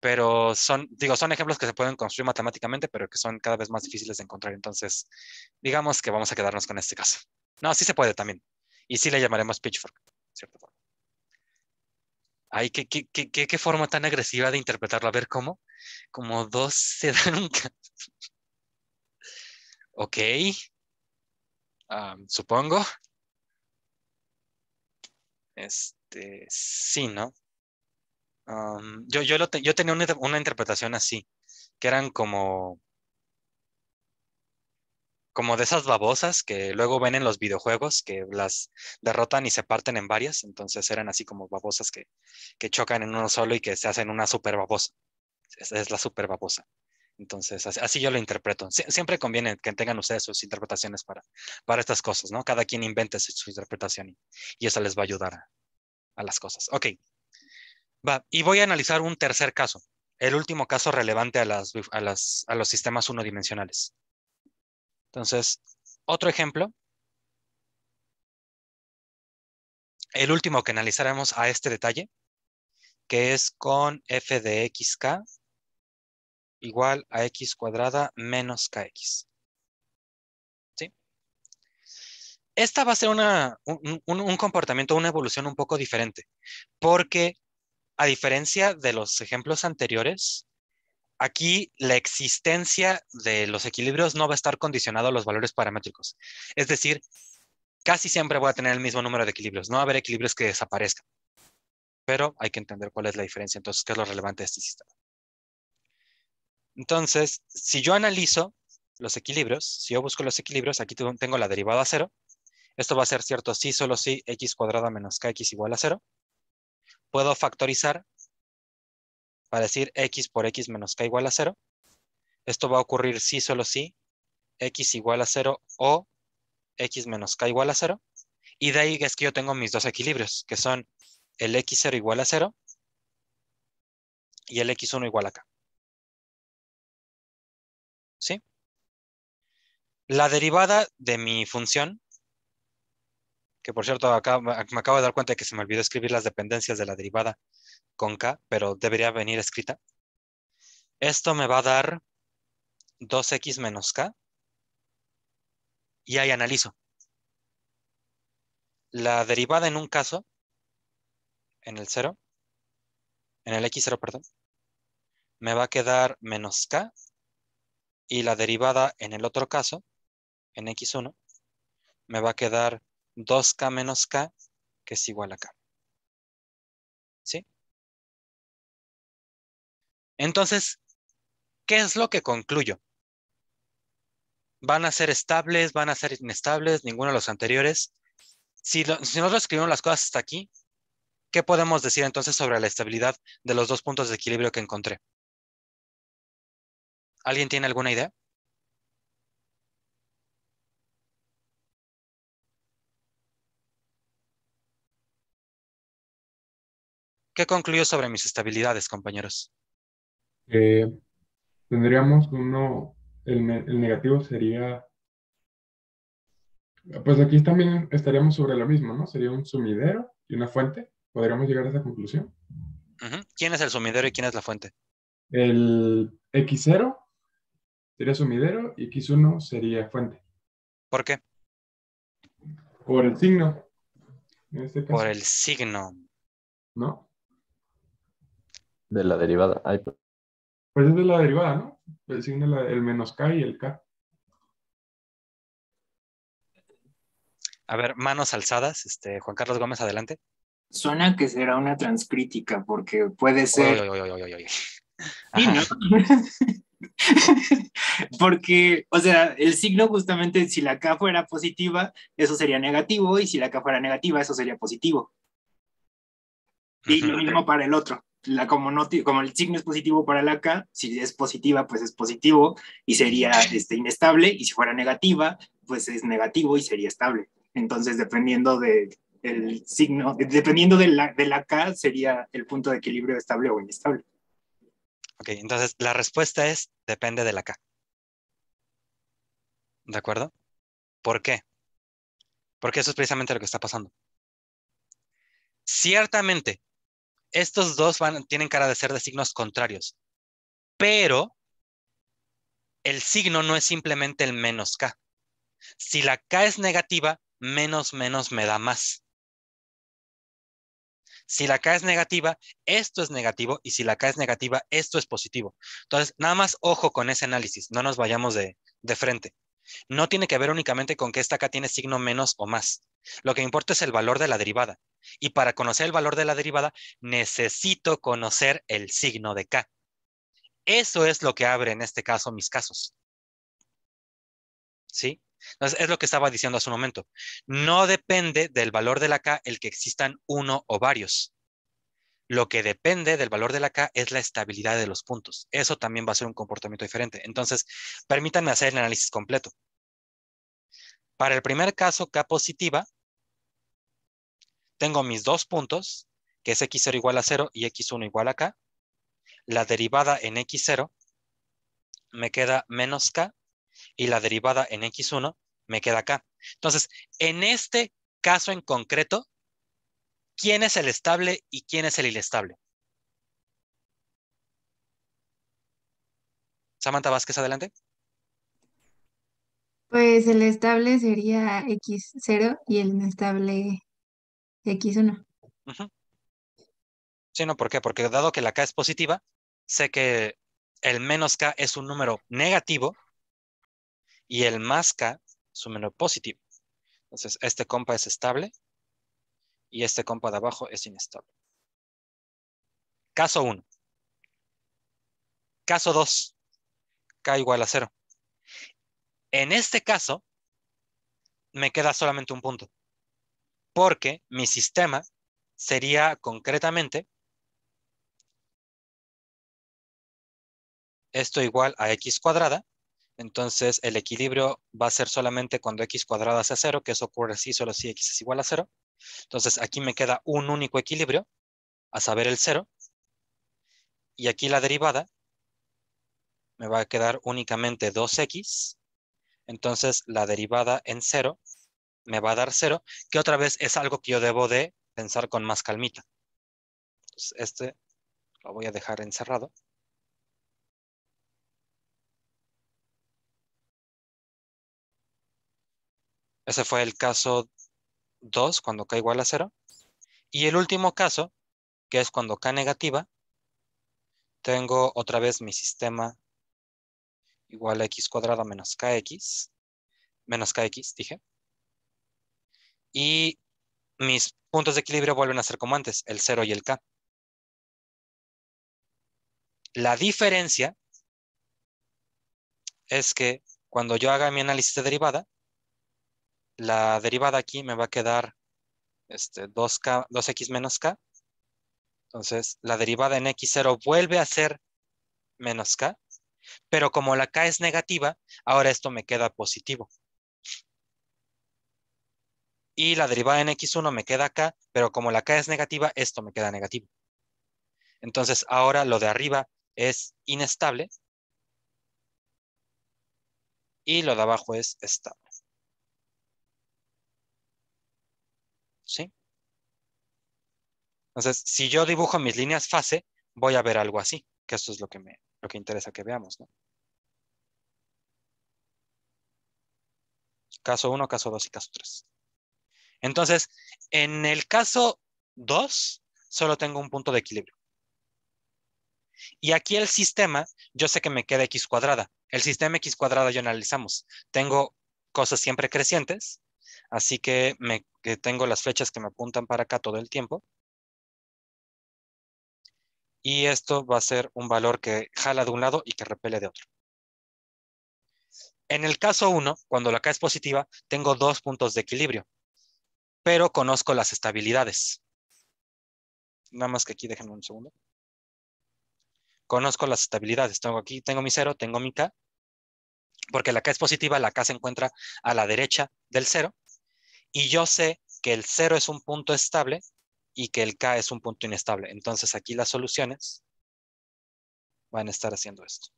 Pero son, digo, son ejemplos que se pueden construir matemáticamente, pero que son cada vez más difíciles de encontrar. Entonces, digamos que vamos a quedarnos con este caso. No, sí se puede también. Y sí le llamaremos pitchfork, de cierta qué, forma tan agresiva de interpretarlo. A ver, ¿cómo? como dos se dan un Ok. supongo. Este, sí, ¿no? yo, yo, yo tenía una, interpretación así, que eran como, como de esas babosas que luego ven en los videojuegos, que las derrotan y se parten en varias, entonces eran así como babosas que, que chocan en uno solo y que se hacen una super babosa es, es la super babosa. Entonces, así, yo lo interpreto. siempre conviene que tengan ustedes sus interpretaciones para, para estas cosas, ¿no? Cada quien invente su, interpretación y, eso les va a ayudar a, las cosas. Ok. Va, y voy a analizar un tercer caso, el último caso relevante a, a, a los sistemas unidimensionales. Entonces, otro ejemplo. El último que analizaremos a este detalle que es con f de xk igual a x cuadrada menos kx. ¿Sí? Esta va a ser un, comportamiento, una evolución un poco diferente, porque a diferencia de los ejemplos anteriores, aquí la existencia de los equilibrios no va a estar condicionado a los valores paramétricos. Es decir, casi siempre voy a tener el mismo número de equilibrios, no va a haber equilibrios que desaparezcan pero hay que entender cuál es la diferencia. Entonces, ¿qué es lo relevante de este sistema? Entonces, si yo analizo los equilibrios, si yo busco los equilibrios, aquí tengo la derivada a cero. Esto va a ser cierto si, solo si, x cuadrada menos kx igual a cero. Puedo factorizar para decir x por x menos k igual a cero. Esto va a ocurrir si, solo si, x igual a cero o x menos k igual a cero. Y de ahí es que yo tengo mis dos equilibrios, que son el x0 igual a 0 y el x1 igual a k. ¿Sí? La derivada de mi función, que por cierto me acabo de dar cuenta de que se me olvidó escribir las dependencias de la derivada con k, pero debería venir escrita. Esto me va a dar 2x menos k y ahí analizo. La derivada en un caso en el 0, en el x0, perdón, me va a quedar menos k y la derivada en el otro caso, en x1, me va a quedar 2k menos k, que es igual a k. ¿Sí? Entonces, ¿qué es lo que concluyo? ¿Van a ser estables? ¿Van a ser inestables? Ninguno de los anteriores. Si, si nosotros escribimos las cosas hasta aquí, ¿Qué podemos decir entonces sobre la estabilidad de los dos puntos de equilibrio que encontré? ¿Alguien tiene alguna idea? ¿Qué concluyo sobre mis estabilidades, compañeros? Eh, tendríamos uno, el, el, negativo sería, pues aquí también estaríamos sobre lo mismo, ¿no? Sería un sumidero y una fuente. ¿Podríamos llegar a esa conclusión? ¿Quién es el sumidero y quién es la fuente? El X0 sería sumidero y X1 sería fuente. ¿Por qué? Por el signo. Este Por el signo. ¿No? De la derivada. Pues. pues. es de la derivada, ¿no? El signo, el menos K y el K. A ver, manos alzadas. Este, Juan Carlos Gómez, adelante. Suena que será una transcrítica, porque puede ser. porque, o sea, el signo justamente, si la K fuera positiva, eso sería negativo, y si la K fuera negativa, eso sería positivo. Y lo mismo para el otro. como, no, como el signo es positivo para la K, si es positiva, pues es positivo y sería este, inestable, y si fuera negativa, pues es negativo y sería estable. Entonces, dependiendo de el signo, dependiendo de la, de K, sería el punto de equilibrio estable o inestable. Ok, entonces la respuesta es depende de la K. ¿De acuerdo? ¿Por qué? Porque eso es precisamente lo que está pasando. Ciertamente, estos dos van, tienen cara de ser de signos contrarios, pero el signo no es simplemente el menos K. Si la K es negativa, menos menos me da más. Si la K es negativa, esto es negativo y si la K es negativa, esto es positivo. Entonces, nada más ojo con ese análisis, no nos vayamos de, frente. No tiene que ver únicamente con que esta K tiene signo menos o más. Lo que importa es el valor de la derivada. Y para conocer el valor de la derivada, necesito conocer el signo de K. Eso es lo que abre en este caso mis casos. ¿Sí? Entonces, es lo que estaba diciendo hace un momento. No depende del valor de la K el que existan uno o varios. Lo que depende del valor de la K es la estabilidad de los puntos. Eso también va a ser un comportamiento diferente. Entonces, permítanme hacer el análisis completo. Para el primer caso, K positiva, tengo mis dos puntos, que es x0 igual a 0 y x1 igual a k. La derivada en x0 me queda menos k y la derivada en x1 me queda acá. Entonces, en este caso en concreto, ¿quién es el estable y quién es el inestable? Samantha Vázquez, adelante. Pues el estable sería x0 y el inestable x1. Sí, no, ¿por qué? Porque dado que la k es positiva, sé que el menos k es un número negativo y el k su menor positivo. Entonces, este compa es estable y este compa de abajo es inestable. Caso 1. Caso 2. K igual a 0. En este caso, me queda solamente un punto, porque mi sistema sería concretamente esto igual a x cuadrada entonces el equilibrio va a ser solamente cuando x cuadrada sea 0, que eso ocurre si solo si x es igual a 0. Entonces aquí me queda un único equilibrio, a saber el 0. Y aquí la derivada me va a quedar únicamente 2x. Entonces la derivada en 0 me va a dar 0, que otra vez es algo que yo debo de pensar con más calmita. este lo voy a dejar encerrado. Ese fue el caso 2, cuando K igual a 0. Y el último caso, que es cuando K negativa, tengo otra vez mi sistema igual a x cuadrado menos kx, menos kx, dije. Y mis puntos de equilibrio vuelven a ser como antes, el 0 y el k. La diferencia es que cuando yo haga mi análisis de derivada, la derivada aquí me va a quedar este, 2K, 2x menos k. Entonces, la derivada en x0 vuelve a ser menos k, pero como la k es negativa, ahora esto me queda positivo. Y la derivada en x1 me queda k, pero como la k es negativa, esto me queda negativo. Entonces, ahora lo de arriba es inestable y lo de abajo es estable. ¿sí? Entonces, si yo dibujo mis líneas fase, voy a ver algo así, que esto es lo que me lo que interesa que veamos, Caso 1, caso 2 y caso 3. Entonces, en el caso 2, solo tengo un punto de equilibrio. Y aquí el sistema, yo sé que me queda x cuadrada. El sistema x cuadrada ya analizamos. Tengo cosas siempre crecientes Así que, tengo las flechas que me apuntan para acá todo el tiempo. Y esto va a ser un valor que jala de un lado y que repele de otro. En el caso 1, cuando la K es positiva, tengo dos puntos de equilibrio, pero conozco las estabilidades. Nada más que aquí déjenme un segundo. Conozco las estabilidades. Tengo aquí, tengo mi 0, tengo mi K, porque la K es positiva, la K se encuentra a la derecha del 0 y yo sé que el 0 es un punto estable y que el K es un punto inestable. Entonces aquí las soluciones van a estar haciendo esto.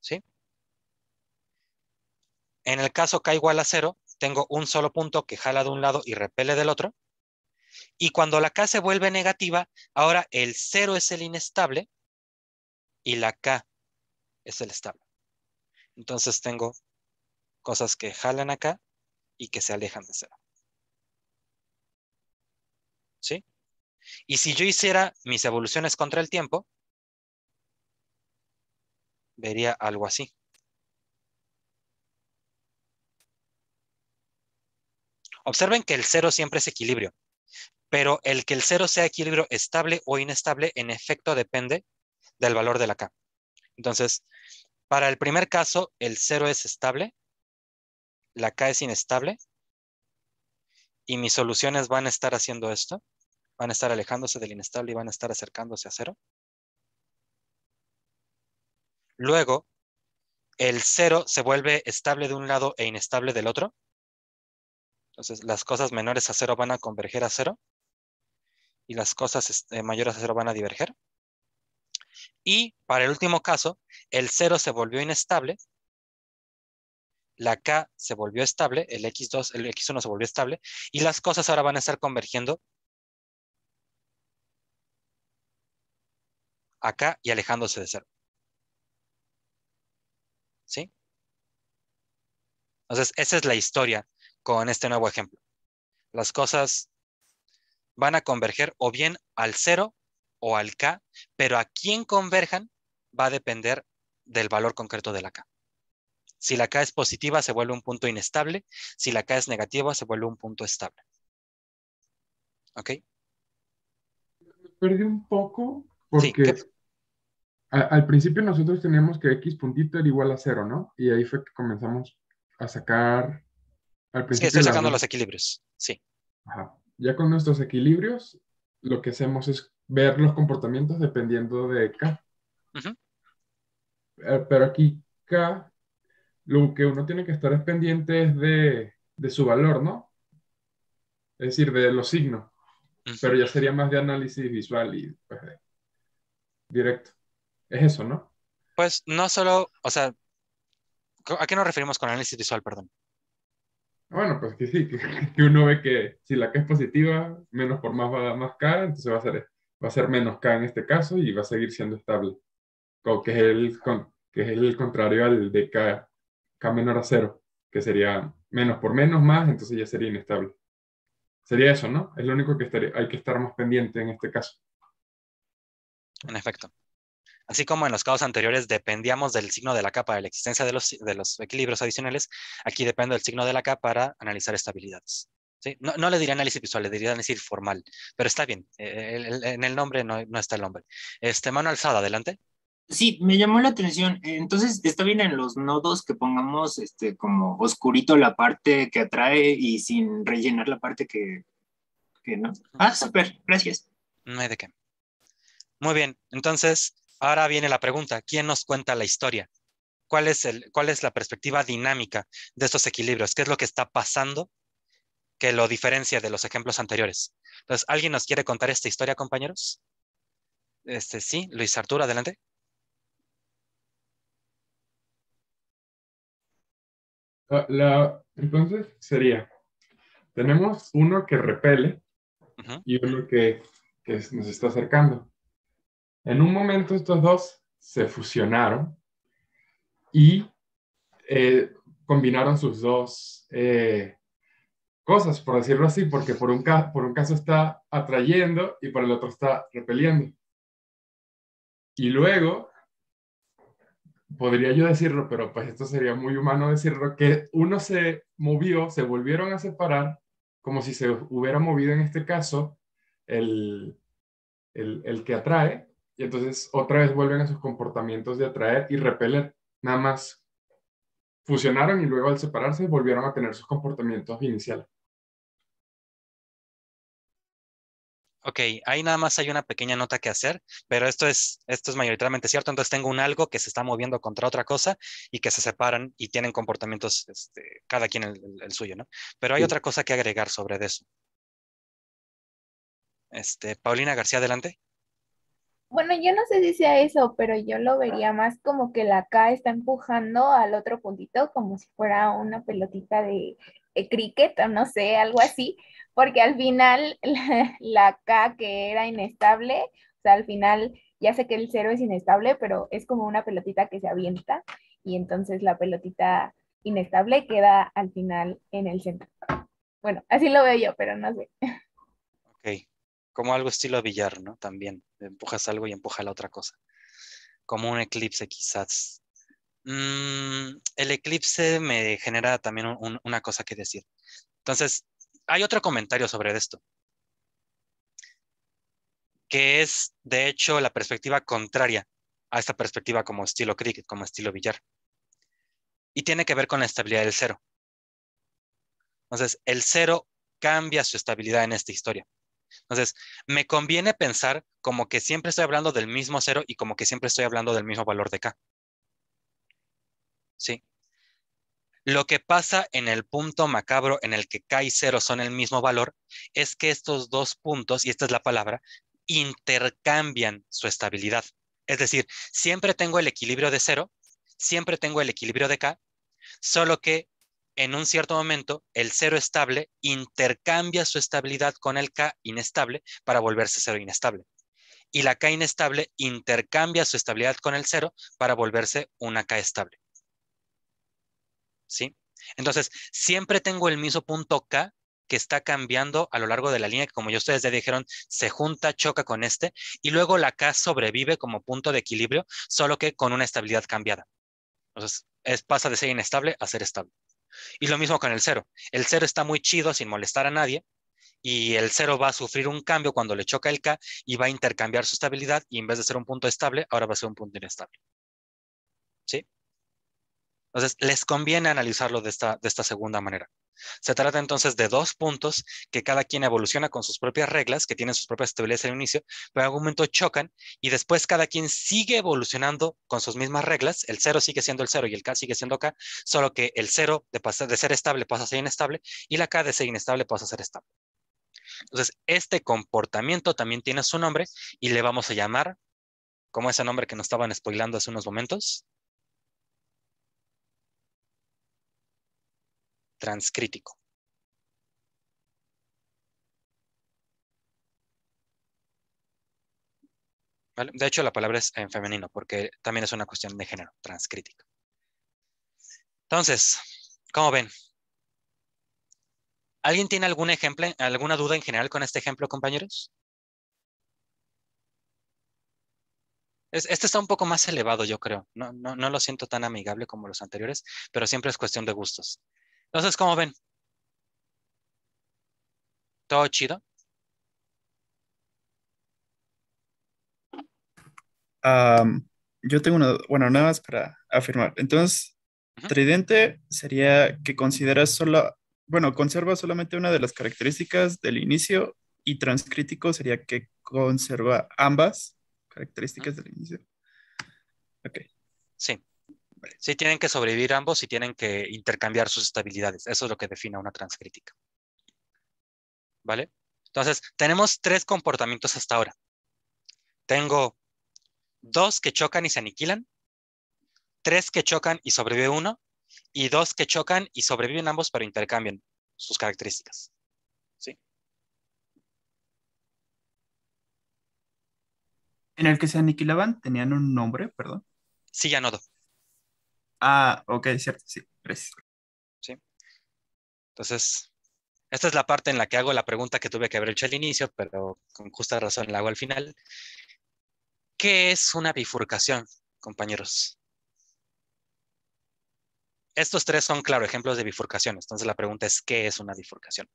¿Sí? En el caso K igual a 0, tengo un solo punto que jala de un lado y repele del otro. Y cuando la K se vuelve negativa, ahora el 0 es el inestable y la K es el estable. Entonces tengo cosas que jalan acá y que se alejan de cero. ¿Sí? Y si yo hiciera mis evoluciones contra el tiempo, vería algo así. Observen que el cero siempre es equilibrio, pero el que el cero sea equilibrio estable o inestable en efecto depende del valor de la K. Entonces, para el primer caso, el cero es estable la K es inestable y mis soluciones van a estar haciendo esto, van a estar alejándose del inestable y van a estar acercándose a cero. Luego, el cero se vuelve estable de un lado e inestable del otro. Entonces, las cosas menores a cero van a converger a cero y las cosas este, mayores a cero van a diverger. Y para el último caso, el cero se volvió inestable la K se volvió estable, el X2, el X1 se volvió estable, y las cosas ahora van a estar convergiendo acá y alejándose de cero. ¿Sí? Entonces, esa es la historia con este nuevo ejemplo. Las cosas van a converger o bien al cero o al K, pero a quién converjan va a depender del valor concreto de la K. Si la K es positiva, se vuelve un punto inestable. Si la K es negativa, se vuelve un punto estable. ¿Ok? Perdí un poco porque al principio nosotros teníamos que X puntito era igual a cero, ¿no? Y ahí fue que comenzamos a sacar... Al principio sí, estoy sacando los equilibrios, sí. Ajá. Ya con nuestros equilibrios, lo que hacemos es ver los comportamientos dependiendo de K. Eh, pero aquí K lo que uno tiene que estar es pendiente es de, de su valor, ¿no? Es decir, de los signos. Pero ya sería más de análisis visual y pues, directo. Es eso, ¿no? Pues no solo, o sea, ¿a qué nos referimos con análisis visual, perdón? Bueno, pues que sí, que, uno ve que si la K es positiva, menos por más va a dar más K, entonces va a ser, va a ser menos K en este caso y va a seguir siendo estable. que es el, que es el contrario al de K menor a cero, que sería menos por menos más, entonces ya sería inestable. Sería eso, ¿no? Es lo único que estaría, hay que estar más pendiente en este caso. En efecto. Así como en los casos anteriores dependíamos del signo de la K para la existencia de los, equilibrios adicionales, aquí depende del signo de la K para analizar estabilidades. ¿sí? No, le diría análisis visual, le diría análisis formal, pero está bien, eh, en el nombre no, no, está el nombre. Este, mano alzada, adelante. Sí, me llamó la atención. Entonces, está bien en los nodos que pongamos este como oscurito la parte que atrae y sin rellenar la parte que, no. Ah, súper, gracias. No hay de qué. Muy bien, entonces, ahora viene la pregunta, ¿quién nos cuenta la historia? ¿Cuál es, el, ¿Cuál es la perspectiva dinámica de estos equilibrios? ¿Qué es lo que está pasando que lo diferencia de los ejemplos anteriores? Entonces, ¿alguien nos quiere contar esta historia, compañeros? Este, sí, Luis Arturo, adelante. Ah, la, entonces sería, tenemos uno que repele y uno que, nos está acercando. En un momento estos dos se fusionaron y eh, combinaron sus dos eh, cosas, por decirlo así, porque por un, por un caso está atrayendo y por el otro está repeliendo. Y luego podría yo decirlo, pero pues esto sería muy humano decirlo, que uno se movió, se volvieron a separar, como si se hubiera movido en este caso el, el, el que atrae, y entonces otra vez vuelven a sus comportamientos de atraer y repeler, nada más fusionaron y luego al separarse volvieron a tener sus comportamientos iniciales. Ok, ahí nada más hay una pequeña nota que hacer, pero esto es, esto es mayoritariamente cierto. Entonces tengo un algo que se está moviendo contra otra cosa y que se separan y tienen comportamientos, este, cada quien el, suyo, ¿no? Pero hay otra cosa que agregar sobre eso. Este, Paulina García, adelante. Bueno, yo no sé si sea eso, pero yo lo vería más como que la K está empujando al otro puntito como si fuera una pelotita de, de cricket o no sé, algo así porque al final la, K que era inestable, o sea, al final ya sé que el cero es inestable, pero es como una pelotita que se avienta y entonces la pelotita inestable queda al final en el centro. Bueno, así lo veo yo, pero no sé. Ok, como algo estilo billar, ¿no? También, empujas algo y empuja la otra cosa. Como un eclipse quizás. Mm, el eclipse me genera también una cosa que decir. Entonces, hay otro comentario sobre esto, que es, de hecho, la perspectiva contraria a esta perspectiva como estilo cricket, como estilo billar. Y tiene que ver con la estabilidad del cero. Entonces, el cero cambia su estabilidad en esta historia. Entonces, me conviene pensar como que siempre estoy hablando del mismo cero y como que siempre estoy hablando del mismo valor de K. ¿Sí? Lo que pasa en el punto macabro en el que K y 0 son el mismo valor es que estos dos puntos, y esta es la palabra, intercambian su estabilidad. Es decir, siempre tengo el equilibrio de 0, siempre tengo el equilibrio de K, solo que en un cierto momento el 0 estable intercambia su estabilidad con el K inestable para volverse 0 inestable. Y la K inestable intercambia su estabilidad con el 0 para volverse una K estable. ¿sí? Entonces, siempre tengo el mismo punto K que está cambiando a lo largo de la línea, que como ya ustedes ya dijeron, se junta, choca con este, y luego la K sobrevive como punto de equilibrio, solo que con una estabilidad cambiada. Entonces, es, pasa de ser inestable a ser estable. Y lo mismo con el cero. El cero está muy chido sin molestar a nadie, y el cero va a sufrir un cambio cuando le choca el K y va a intercambiar su estabilidad, y en vez de ser un punto estable, ahora va a ser un punto inestable. ¿Sí? Entonces, les conviene analizarlo de esta, segunda manera. Se trata entonces de dos puntos que cada quien evoluciona con sus propias reglas, que tienen sus propias estabilidades al inicio, pero en algún momento chocan y después cada quien sigue evolucionando con sus mismas reglas. El cero sigue siendo el cero y el K sigue siendo K, solo que el cero de, de ser estable pasa a ser inestable y la K de ser inestable pasa a ser estable. Entonces, este comportamiento también tiene su nombre y le vamos a llamar, como ese nombre que nos estaban spoilando hace unos momentos, transcrítico. De hecho, la palabra es en femenino, porque también es una cuestión de género, transcrítico. Entonces, ¿cómo ven? ¿Alguien tiene algún ejemplo, alguna duda en general con este ejemplo, compañeros? Este está un poco más elevado, yo creo. no lo siento tan amigable como los anteriores, pero siempre es cuestión de gustos. Entonces, ¿cómo ven? ¿Todo chido? yo tengo una, bueno, nada más para afirmar. Entonces, tridente sería que consideras solo, bueno, conserva solamente una de las características del inicio y transcrítico sería que conserva ambas características del inicio. Ok. Sí. Sí, tienen que sobrevivir ambos y tienen que intercambiar sus estabilidades. Eso es lo que define una transcrítica. ¿Vale? Entonces, tenemos tres comportamientos hasta ahora. Tengo dos que chocan y se aniquilan, tres que chocan y sobrevive uno, y dos que chocan y sobreviven ambos, pero intercambian sus características. ¿Sí? En el que se aniquilaban, ¿tenían un nombre, perdón? Sí, ya dos. Ah, ok, cierto, sí, gracias. Sí. Entonces, esta es la parte en la que hago la pregunta que tuve que haber hecho al inicio, pero con justa razón la hago al final. ¿Qué es una bifurcación, compañeros? Estos tres son, claro, ejemplos de bifurcación. Entonces la pregunta es, ¿qué es una bifurcación?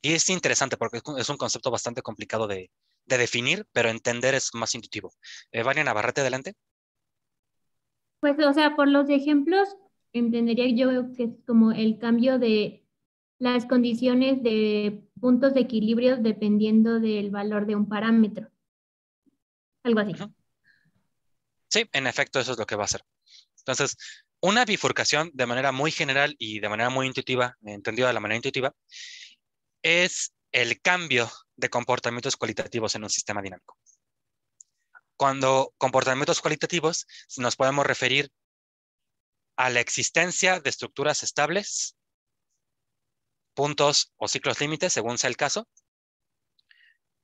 Y es interesante porque es un concepto bastante complicado de, definir, pero entender es más intuitivo. Eh, Vania Navarrete, adelante. Pues, o sea, por los ejemplos, entendería yo que es como el cambio de las condiciones de puntos de equilibrio dependiendo del valor de un parámetro. Algo así. Sí, en efecto, eso es lo que va a ser. Entonces, una bifurcación de manera muy general y de manera muy intuitiva, entendido de la manera intuitiva, es el cambio de comportamientos cualitativos en un sistema dinámico. Cuando comportamientos cualitativos nos podemos referir a la existencia de estructuras estables, puntos o ciclos límites, según sea el caso,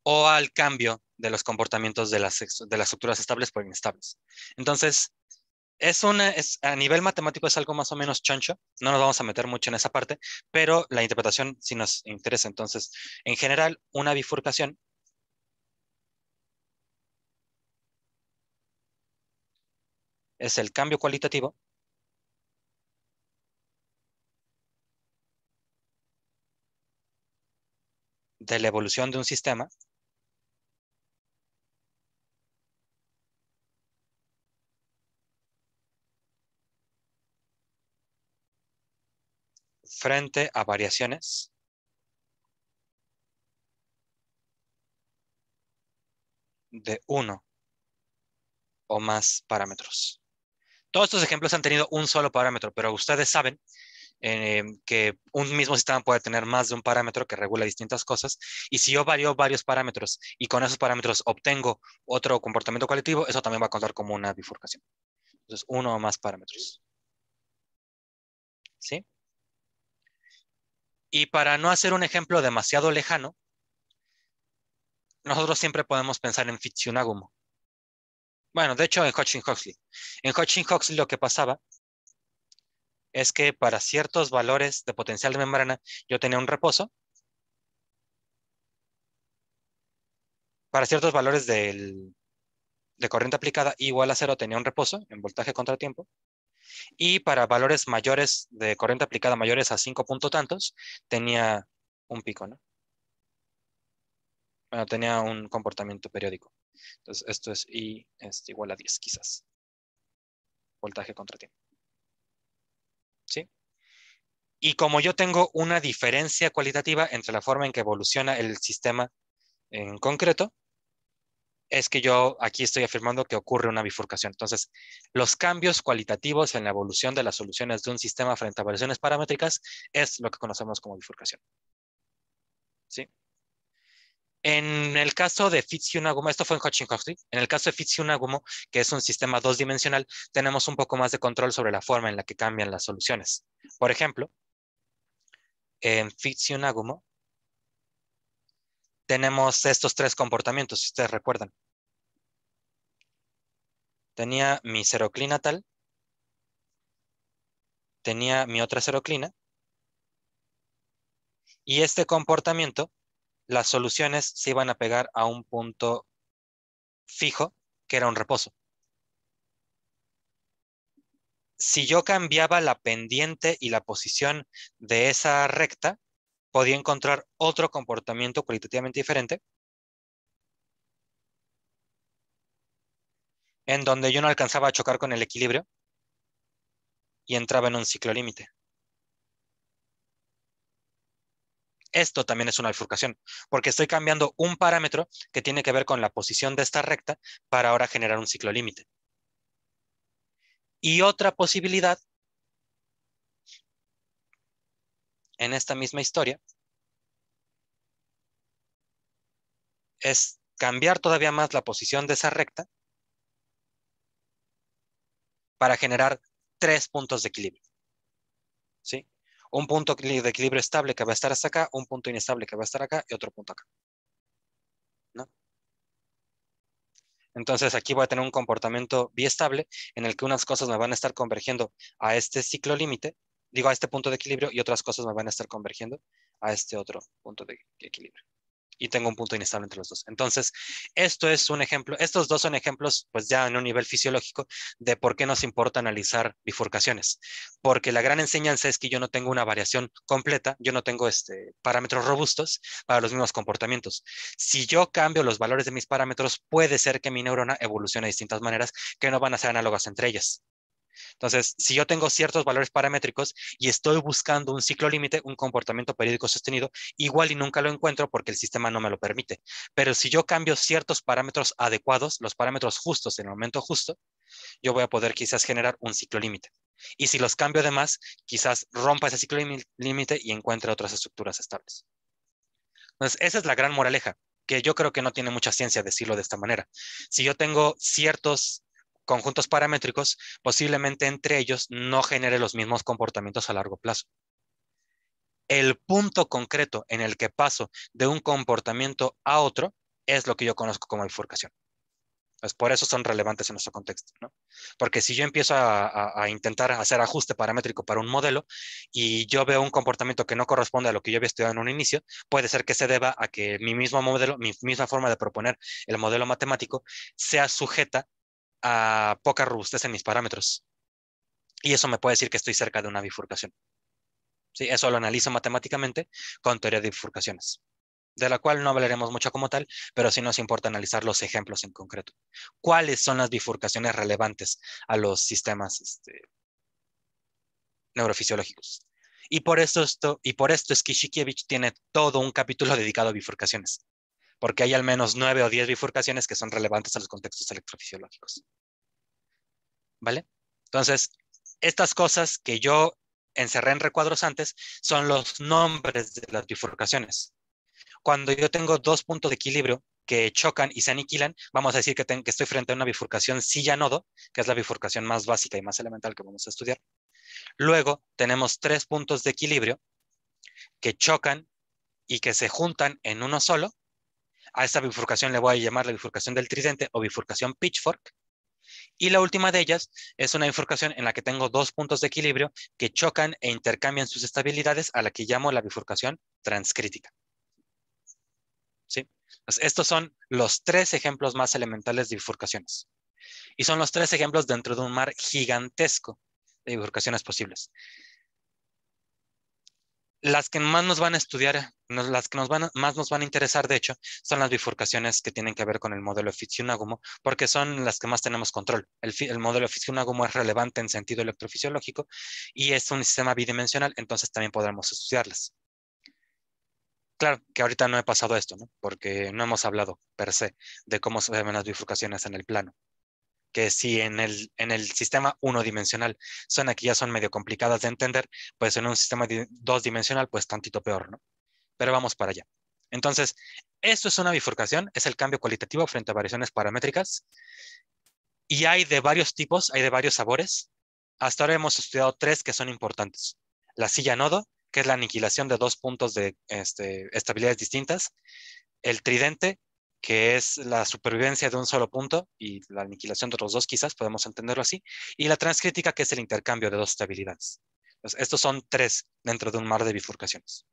o al cambio de los comportamientos de las, de las estructuras estables por inestables. Entonces, es una, es, a nivel matemático es algo más o menos choncho, no nos vamos a meter mucho en esa parte, pero la interpretación sí nos interesa. Entonces, en general, una bifurcación es el cambio cualitativo. de la evolución de un sistema frente a variaciones de uno o más parámetros. Todos estos ejemplos han tenido un solo parámetro, pero ustedes saben eh, que un mismo sistema puede tener más de un parámetro que regula distintas cosas. Y si yo varío varios parámetros y con esos parámetros obtengo otro comportamiento cualitativo, eso también va a contar como una bifurcación. Entonces, uno o más parámetros. ¿Sí? Y para no hacer un ejemplo demasiado lejano, nosotros siempre podemos pensar en Fitzionagumo. Bueno, de hecho en Hodgkin Huxley. En Hodgkin Huxley lo que pasaba es que para ciertos valores de potencial de membrana yo tenía un reposo. Para ciertos valores de corriente aplicada igual a cero tenía un reposo en voltaje contratiempo. Y para valores mayores de corriente aplicada mayores a 5 puntos tantos tenía un pico, ¿no? bueno, tenía un comportamiento periódico. Entonces, esto es I es este, igual a 10, quizás. Voltaje contra tiempo. ¿Sí? Y como yo tengo una diferencia cualitativa entre la forma en que evoluciona el sistema en concreto, es que yo aquí estoy afirmando que ocurre una bifurcación. Entonces, los cambios cualitativos en la evolución de las soluciones de un sistema frente a variaciones paramétricas es lo que conocemos como bifurcación. ¿Sí? En el caso de Fitzhugh-Nagumo, esto fue en Hodgkin-Huxley. en el caso de Fitzhugh-Nagumo, que es un sistema dos dimensional, tenemos un poco más de control sobre la forma en la que cambian las soluciones. Por ejemplo, en Fitzhugh-Nagumo tenemos estos tres comportamientos, si ustedes recuerdan. Tenía mi seroclina tal, tenía mi otra seroclina, y este comportamiento las soluciones se iban a pegar a un punto fijo, que era un reposo. Si yo cambiaba la pendiente y la posición de esa recta, podía encontrar otro comportamiento cualitativamente diferente, en donde yo no alcanzaba a chocar con el equilibrio y entraba en un ciclo límite. Esto también es una bifurcación, porque estoy cambiando un parámetro que tiene que ver con la posición de esta recta para ahora generar un ciclo límite. Y otra posibilidad, en esta misma historia, es cambiar todavía más la posición de esa recta para generar tres puntos de equilibrio. ¿Sí? un punto de equilibrio estable que va a estar hasta acá, un punto inestable que va a estar acá y otro punto acá. Entonces aquí voy a tener un comportamiento biestable en el que unas cosas me van a estar convergiendo a este ciclo límite, digo a este punto de equilibrio y otras cosas me van a estar convergiendo a este otro punto de equilibrio y tengo un punto inestable entre los dos. Entonces, esto es un ejemplo, estos dos son ejemplos, pues ya en un nivel fisiológico, de por qué nos importa analizar bifurcaciones. Porque la gran enseñanza es que yo no tengo una variación completa, yo no tengo este, parámetros robustos para los mismos comportamientos. Si yo cambio los valores de mis parámetros, puede ser que mi neurona evolucione de distintas maneras que no van a ser análogas entre ellas. Entonces, si yo tengo ciertos valores paramétricos y estoy buscando un ciclo límite, un comportamiento periódico sostenido, igual y nunca lo encuentro porque el sistema no me lo permite. Pero si yo cambio ciertos parámetros adecuados, los parámetros justos en el momento justo, yo voy a poder quizás generar un ciclo límite. Y si los cambio de más, quizás rompa ese ciclo límite y encuentre otras estructuras estables. Entonces, esa es la gran moraleja, que yo creo que no tiene mucha ciencia decirlo de esta manera. Si yo tengo ciertos conjuntos paramétricos, posiblemente entre ellos no genere los mismos comportamientos a largo plazo. El punto concreto en el que paso de un comportamiento a otro es lo que yo conozco como bifurcación. Pues por eso son relevantes en nuestro contexto, ¿no? Porque si yo empiezo a, intentar hacer ajuste paramétrico para un modelo y yo veo un comportamiento que no corresponde a lo que yo había estudiado en un inicio, puede ser que se deba a que mi mismo modelo, mi misma forma de proponer el modelo matemático sea sujeta a poca robustez en mis parámetros. Y eso me puede decir que estoy cerca de una bifurcación. Sí, eso lo analizo matemáticamente con teoría de bifurcaciones, de la cual no hablaremos mucho como tal, pero sí nos importa analizar los ejemplos en concreto. ¿Cuáles son las bifurcaciones relevantes a los sistemas este, neurofisiológicos? Y por, esto, y por esto es que Shikievich tiene todo un capítulo dedicado a bifurcaciones porque hay al menos nueve o diez bifurcaciones que son relevantes a los contextos electrofisiológicos. ¿Vale? Entonces, estas cosas que yo encerré en recuadros antes son los nombres de las bifurcaciones. Cuando yo tengo dos puntos de equilibrio que chocan y se aniquilan, vamos a decir que, que estoy frente a una bifurcación silla-nodo, que es la bifurcación más básica y más elemental que vamos a estudiar. Luego tenemos tres puntos de equilibrio que chocan y que se juntan en uno solo, a esta bifurcación le voy a llamar la bifurcación del tridente o bifurcación pitchfork. Y la última de ellas es una bifurcación en la que tengo dos puntos de equilibrio que chocan e intercambian sus estabilidades a la que llamo la bifurcación transcrítica. ¿Sí? Pues estos son los tres ejemplos más elementales de bifurcaciones. Y son los tres ejemplos dentro de un mar gigantesco de bifurcaciones posibles las que más nos van a estudiar, eh, las que nos más nos van a interesar, de hecho, son las bifurcaciones que tienen que ver con el modelo fitz porque son las que más tenemos control. El, modelo fitz es relevante en sentido electrofisiológico y es un sistema bidimensional, entonces también podremos estudiarlas. Claro que ahorita no he pasado esto, porque no hemos hablado per se de cómo se ven las bifurcaciones en el plano que si en el, en el sistema unidimensional son aquí ya son medio complicadas de entender, pues en un sistema dos dimensional, pues tantito peor, ¿no? Pero vamos para allá. Entonces, esto es una bifurcación, es el cambio cualitativo frente a variaciones paramétricas. Y hay de varios tipos, hay de varios sabores. Hasta ahora hemos estudiado tres que son importantes. La silla nodo, que es la aniquilación de dos puntos de este, estabilidades distintas. El tridente, que es la supervivencia de un solo punto y la aniquilación de otros dos, quizás podemos entenderlo así, y la transcrítica, que es el intercambio de dos estabilidades. estos son tres dentro de un mar de bifurcaciones.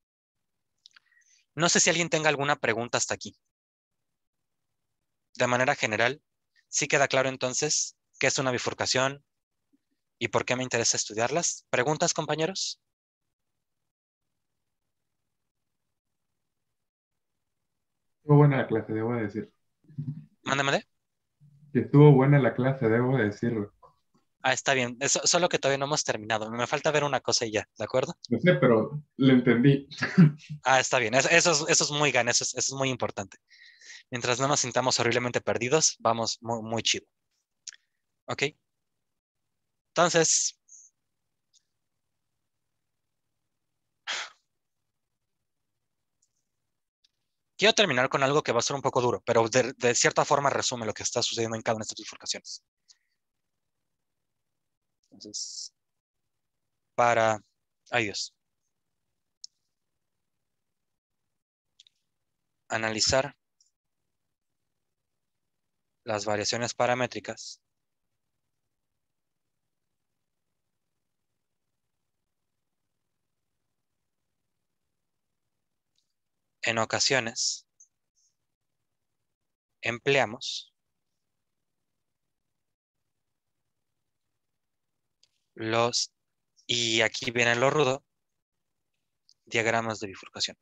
No sé si alguien tenga alguna pregunta hasta aquí. De manera general, sí queda claro entonces qué es una bifurcación y por qué me interesa estudiarlas. ¿Preguntas, compañeros? Estuvo buena la clase, debo decir. Mándame. Que estuvo buena la clase, debo decirlo. Ah, está bien. solo que todavía no hemos terminado. Me falta ver una cosa y ya, ¿de acuerdo? No sé, pero lo entendí. Ah, está bien. Eso, eso, es, muy gan, eso es, muy importante. Mientras no nos sintamos horriblemente perdidos, vamos muy, muy chido. ¿Ok? Entonces, Quiero terminar con algo que va a ser un poco duro, pero de, cierta forma resume lo que está sucediendo en cada una de estas bifurcaciones. Entonces, para... Ay Analizar las variaciones paramétricas en ocasiones empleamos los, y aquí viene lo rudo, diagramas de bifurcación.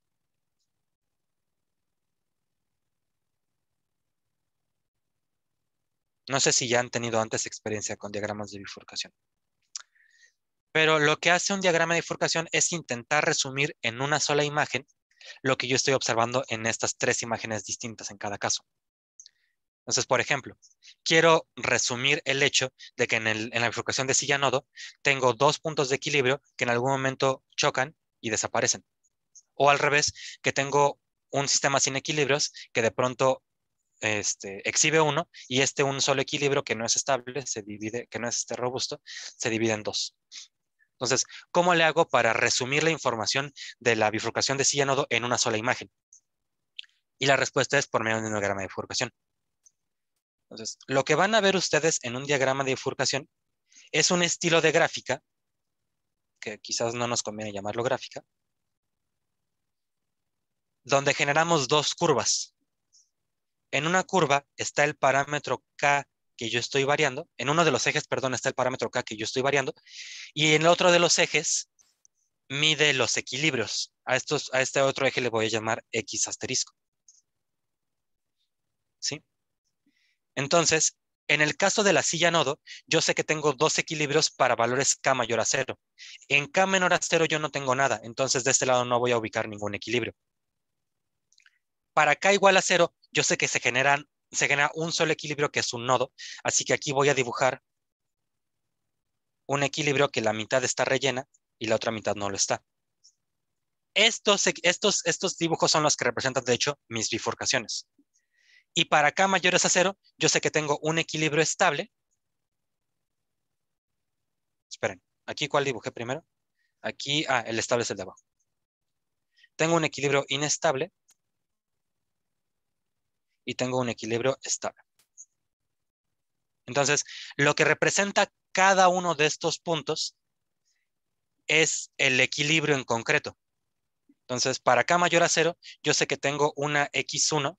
No sé si ya han tenido antes experiencia con diagramas de bifurcación. Pero lo que hace un diagrama de bifurcación es intentar resumir en una sola imagen lo que yo estoy observando en estas tres imágenes distintas en cada caso. Entonces, por ejemplo, quiero resumir el hecho de que en, la bifurcación de silla-nodo tengo dos puntos de equilibrio que en algún momento chocan y desaparecen. O al revés, que tengo un sistema sin equilibrios que de pronto este, exhibe uno y este un solo equilibrio que no es estable, se divide, que no es este robusto, se divide en dos. Entonces, ¿cómo le hago para resumir la información de la bifurcación de silla en una sola imagen? Y la respuesta es por medio de un diagrama de bifurcación. Entonces, lo que van a ver ustedes en un diagrama de bifurcación es un estilo de gráfica, que quizás no nos conviene llamarlo gráfica, donde generamos dos curvas. En una curva está el parámetro K que yo estoy variando, en uno de los ejes, perdón, está el parámetro K que yo estoy variando, y en el otro de los ejes mide los equilibrios. A, estos, a este otro eje le voy a llamar X asterisco. ¿Sí? Entonces, en el caso de la silla nodo, yo sé que tengo dos equilibrios para valores K mayor a cero. En K menor a cero yo no tengo nada, entonces de este lado no voy a ubicar ningún equilibrio. Para K igual a cero, yo sé que se generan se genera un solo equilibrio que es un nodo. Así que aquí voy a dibujar un equilibrio que la mitad está rellena y la otra mitad no lo está. Estos, dibujos son los que representan, de hecho, mis bifurcaciones. Y para K mayores a cero, yo sé que tengo un equilibrio estable. Esperen, ¿aquí cuál dibujé primero? Aquí, ah, el estable es el de abajo. Tengo un equilibrio inestable y tengo un equilibrio estable. Entonces, lo que representa cada uno de estos puntos es el equilibrio en concreto. Entonces, para K mayor a 0, yo sé que tengo una X1,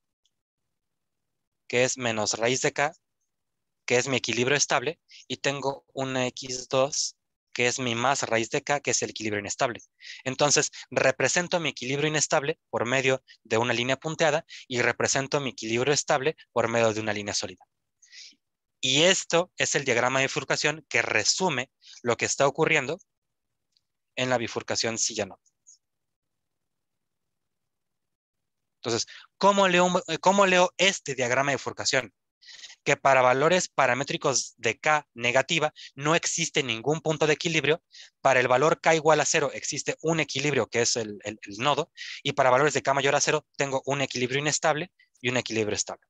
que es menos raíz de K, que es mi equilibrio estable, y tengo una X2, que es mi más raíz de k, que es el equilibrio inestable. Entonces, represento mi equilibrio inestable por medio de una línea punteada y represento mi equilibrio estable por medio de una línea sólida. Y esto es el diagrama de bifurcación que resume lo que está ocurriendo en la bifurcación si Entonces, ¿cómo leo, eh, ¿cómo leo este diagrama de bifurcación? que para valores paramétricos de K negativa no existe ningún punto de equilibrio, para el valor K igual a cero existe un equilibrio que es el, nodo, y para valores de K mayor a cero tengo un equilibrio inestable y un equilibrio estable.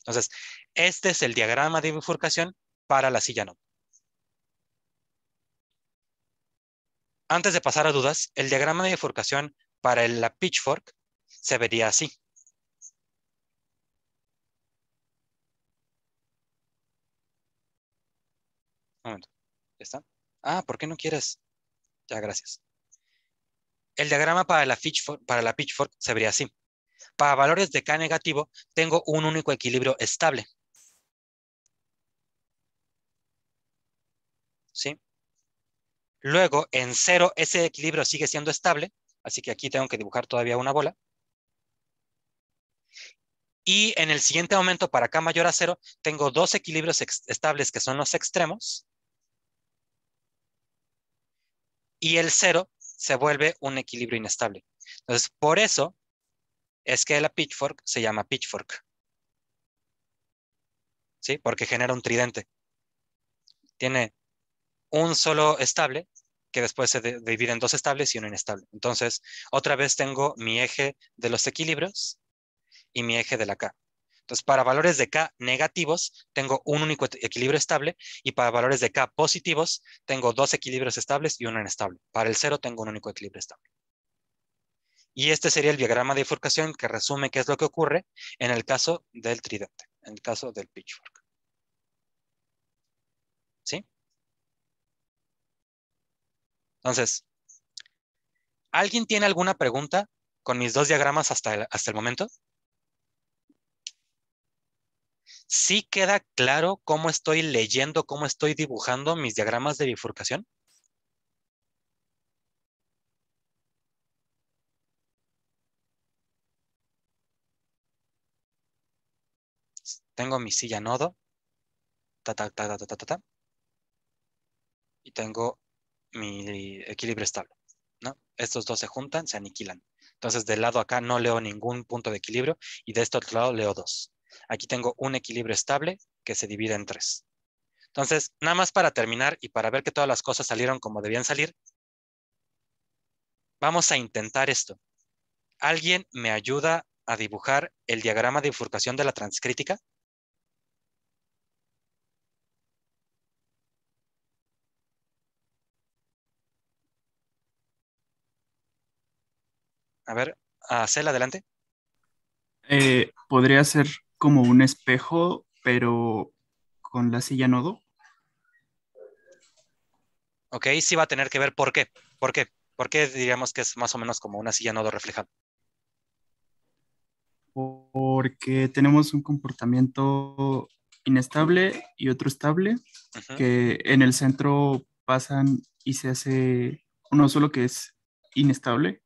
Entonces, este es el diagrama de bifurcación para la silla no. Antes de pasar a dudas, el diagrama de bifurcación para la pitchfork se vería así. Ah, ¿por qué no quieres? Ya, gracias. El diagrama para la pitchfork, para la se vería así. Para valores de K negativo, tengo un único equilibrio estable. ¿Sí? Luego, en cero, ese equilibrio sigue siendo estable, así que aquí tengo que dibujar todavía una bola. Y en el siguiente momento, para K mayor a cero, tengo dos equilibrios estables que son los extremos. y el cero se vuelve un equilibrio inestable. Entonces, por eso es que la pitchfork se llama pitchfork. ¿Sí? Porque genera un tridente. Tiene un solo estable que después se divide en dos estables y uno inestable. Entonces, otra vez tengo mi eje de los equilibrios y mi eje de la K. Entonces, para valores de K negativos, tengo un único e-, equilibrio estable y para valores de K positivos, tengo dos equilibrios estables y uno inestable. Para el cero tengo un único equilibrio estable. Y este sería el diagrama de bifurcación que resume qué es lo que ocurre en el caso del tridente, en el caso del pitchfork. ¿Sí? Entonces, ¿alguien tiene alguna pregunta con mis dos diagramas hasta el, hasta el momento? ¿sí queda claro cómo estoy leyendo, cómo estoy dibujando mis diagramas de bifurcación? Tengo mi silla nodo, ta, y tengo mi equilibrio estable. Estos dos se juntan, se aniquilan. Entonces, del lado acá no leo ningún punto de equilibrio y de este otro lado leo dos. Aquí tengo un equilibrio estable que se divide en tres. Entonces, nada más para terminar y para ver que todas las cosas salieron como debían salir, vamos a intentar esto. ¿Alguien me ayuda a dibujar el diagrama de bifurcación de la transcrítica? A ver, Cel, adelante. Eh, podría ser como un espejo, pero con la silla nodo. Ok, sí va a tener que ver por qué. ¿Por qué? ¿Por qué diríamos que es más o menos como una silla nodo reflejada? Porque tenemos un comportamiento inestable y otro estable, que en el centro pasan y se hace uno solo que es inestable.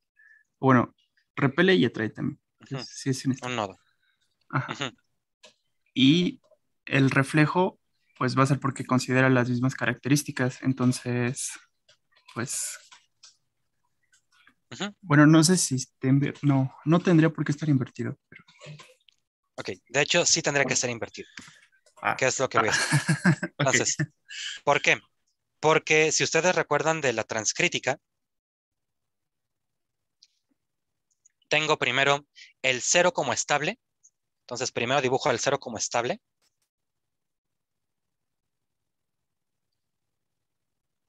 Bueno, repele y atrae también. sí es Un nodo. Ajá y el reflejo pues va a ser porque considera las mismas características. Entonces, pues... Bueno, no sé si... No, no tendría por qué estar invertido. Ok, de hecho sí tendría que estar invertido. Ah. ¿Qué es lo que voy a hacer? Entonces, ¿por qué? Porque si ustedes recuerdan de la transcrítica, tengo primero el cero como estable entonces, primero dibujo el cero como estable.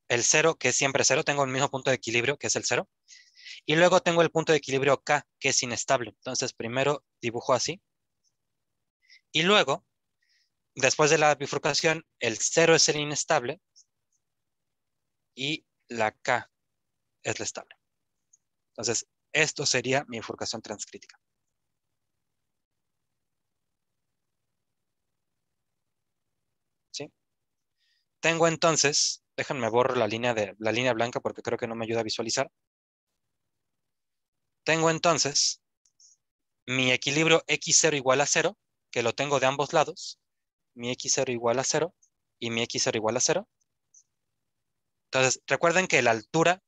El cero, que es siempre cero, tengo el mismo punto de equilibrio, que es el cero. Y luego tengo el punto de equilibrio K, que es inestable. Entonces, primero dibujo así. Y luego, después de la bifurcación, el cero es el inestable y la K es la estable. Entonces, esto sería mi bifurcación transcrítica. Tengo entonces, déjenme borro la línea, de, la línea blanca porque creo que no me ayuda a visualizar. Tengo entonces mi equilibrio x0 igual a 0, que lo tengo de ambos lados, mi x0 igual a 0 y mi x0 igual a 0. Entonces, recuerden que la altura,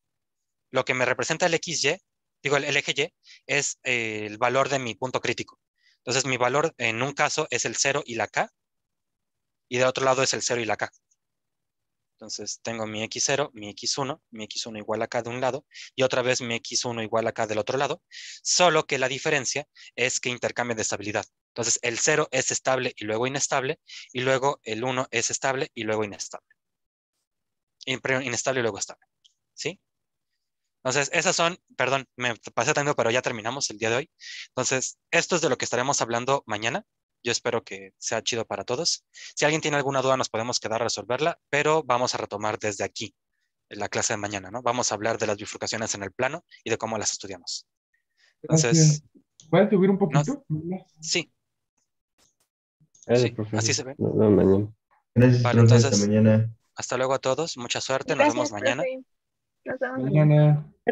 lo que me representa el xy, digo el, eje y, es eh, el valor de mi punto crítico. Entonces, mi valor en un caso es el 0 y la k, y de otro lado es el 0 y la k. Entonces tengo mi x0, mi x1, mi x1 igual acá de un lado y otra vez mi x1 igual acá del otro lado, solo que la diferencia es que intercambia de estabilidad. Entonces el 0 es estable y luego inestable y luego el 1 es estable y luego inestable. Inestable y luego estable. ¿Sí? Entonces, esas son, perdón, me pasé tanto, pero ya terminamos el día de hoy. Entonces, esto es de lo que estaremos hablando mañana. Yo espero que sea chido para todos. Si alguien tiene alguna duda, nos podemos quedar a resolverla, pero vamos a retomar desde aquí en la clase de mañana, ¿no? Vamos a hablar de las bifurcaciones en el plano y de cómo las estudiamos. Entonces. ¿Puedes subir un poquito? sí. así se ve. mañana. Gracias, entonces, hasta luego a todos. Mucha suerte. nos vemos mañana. Nos vemos mañana.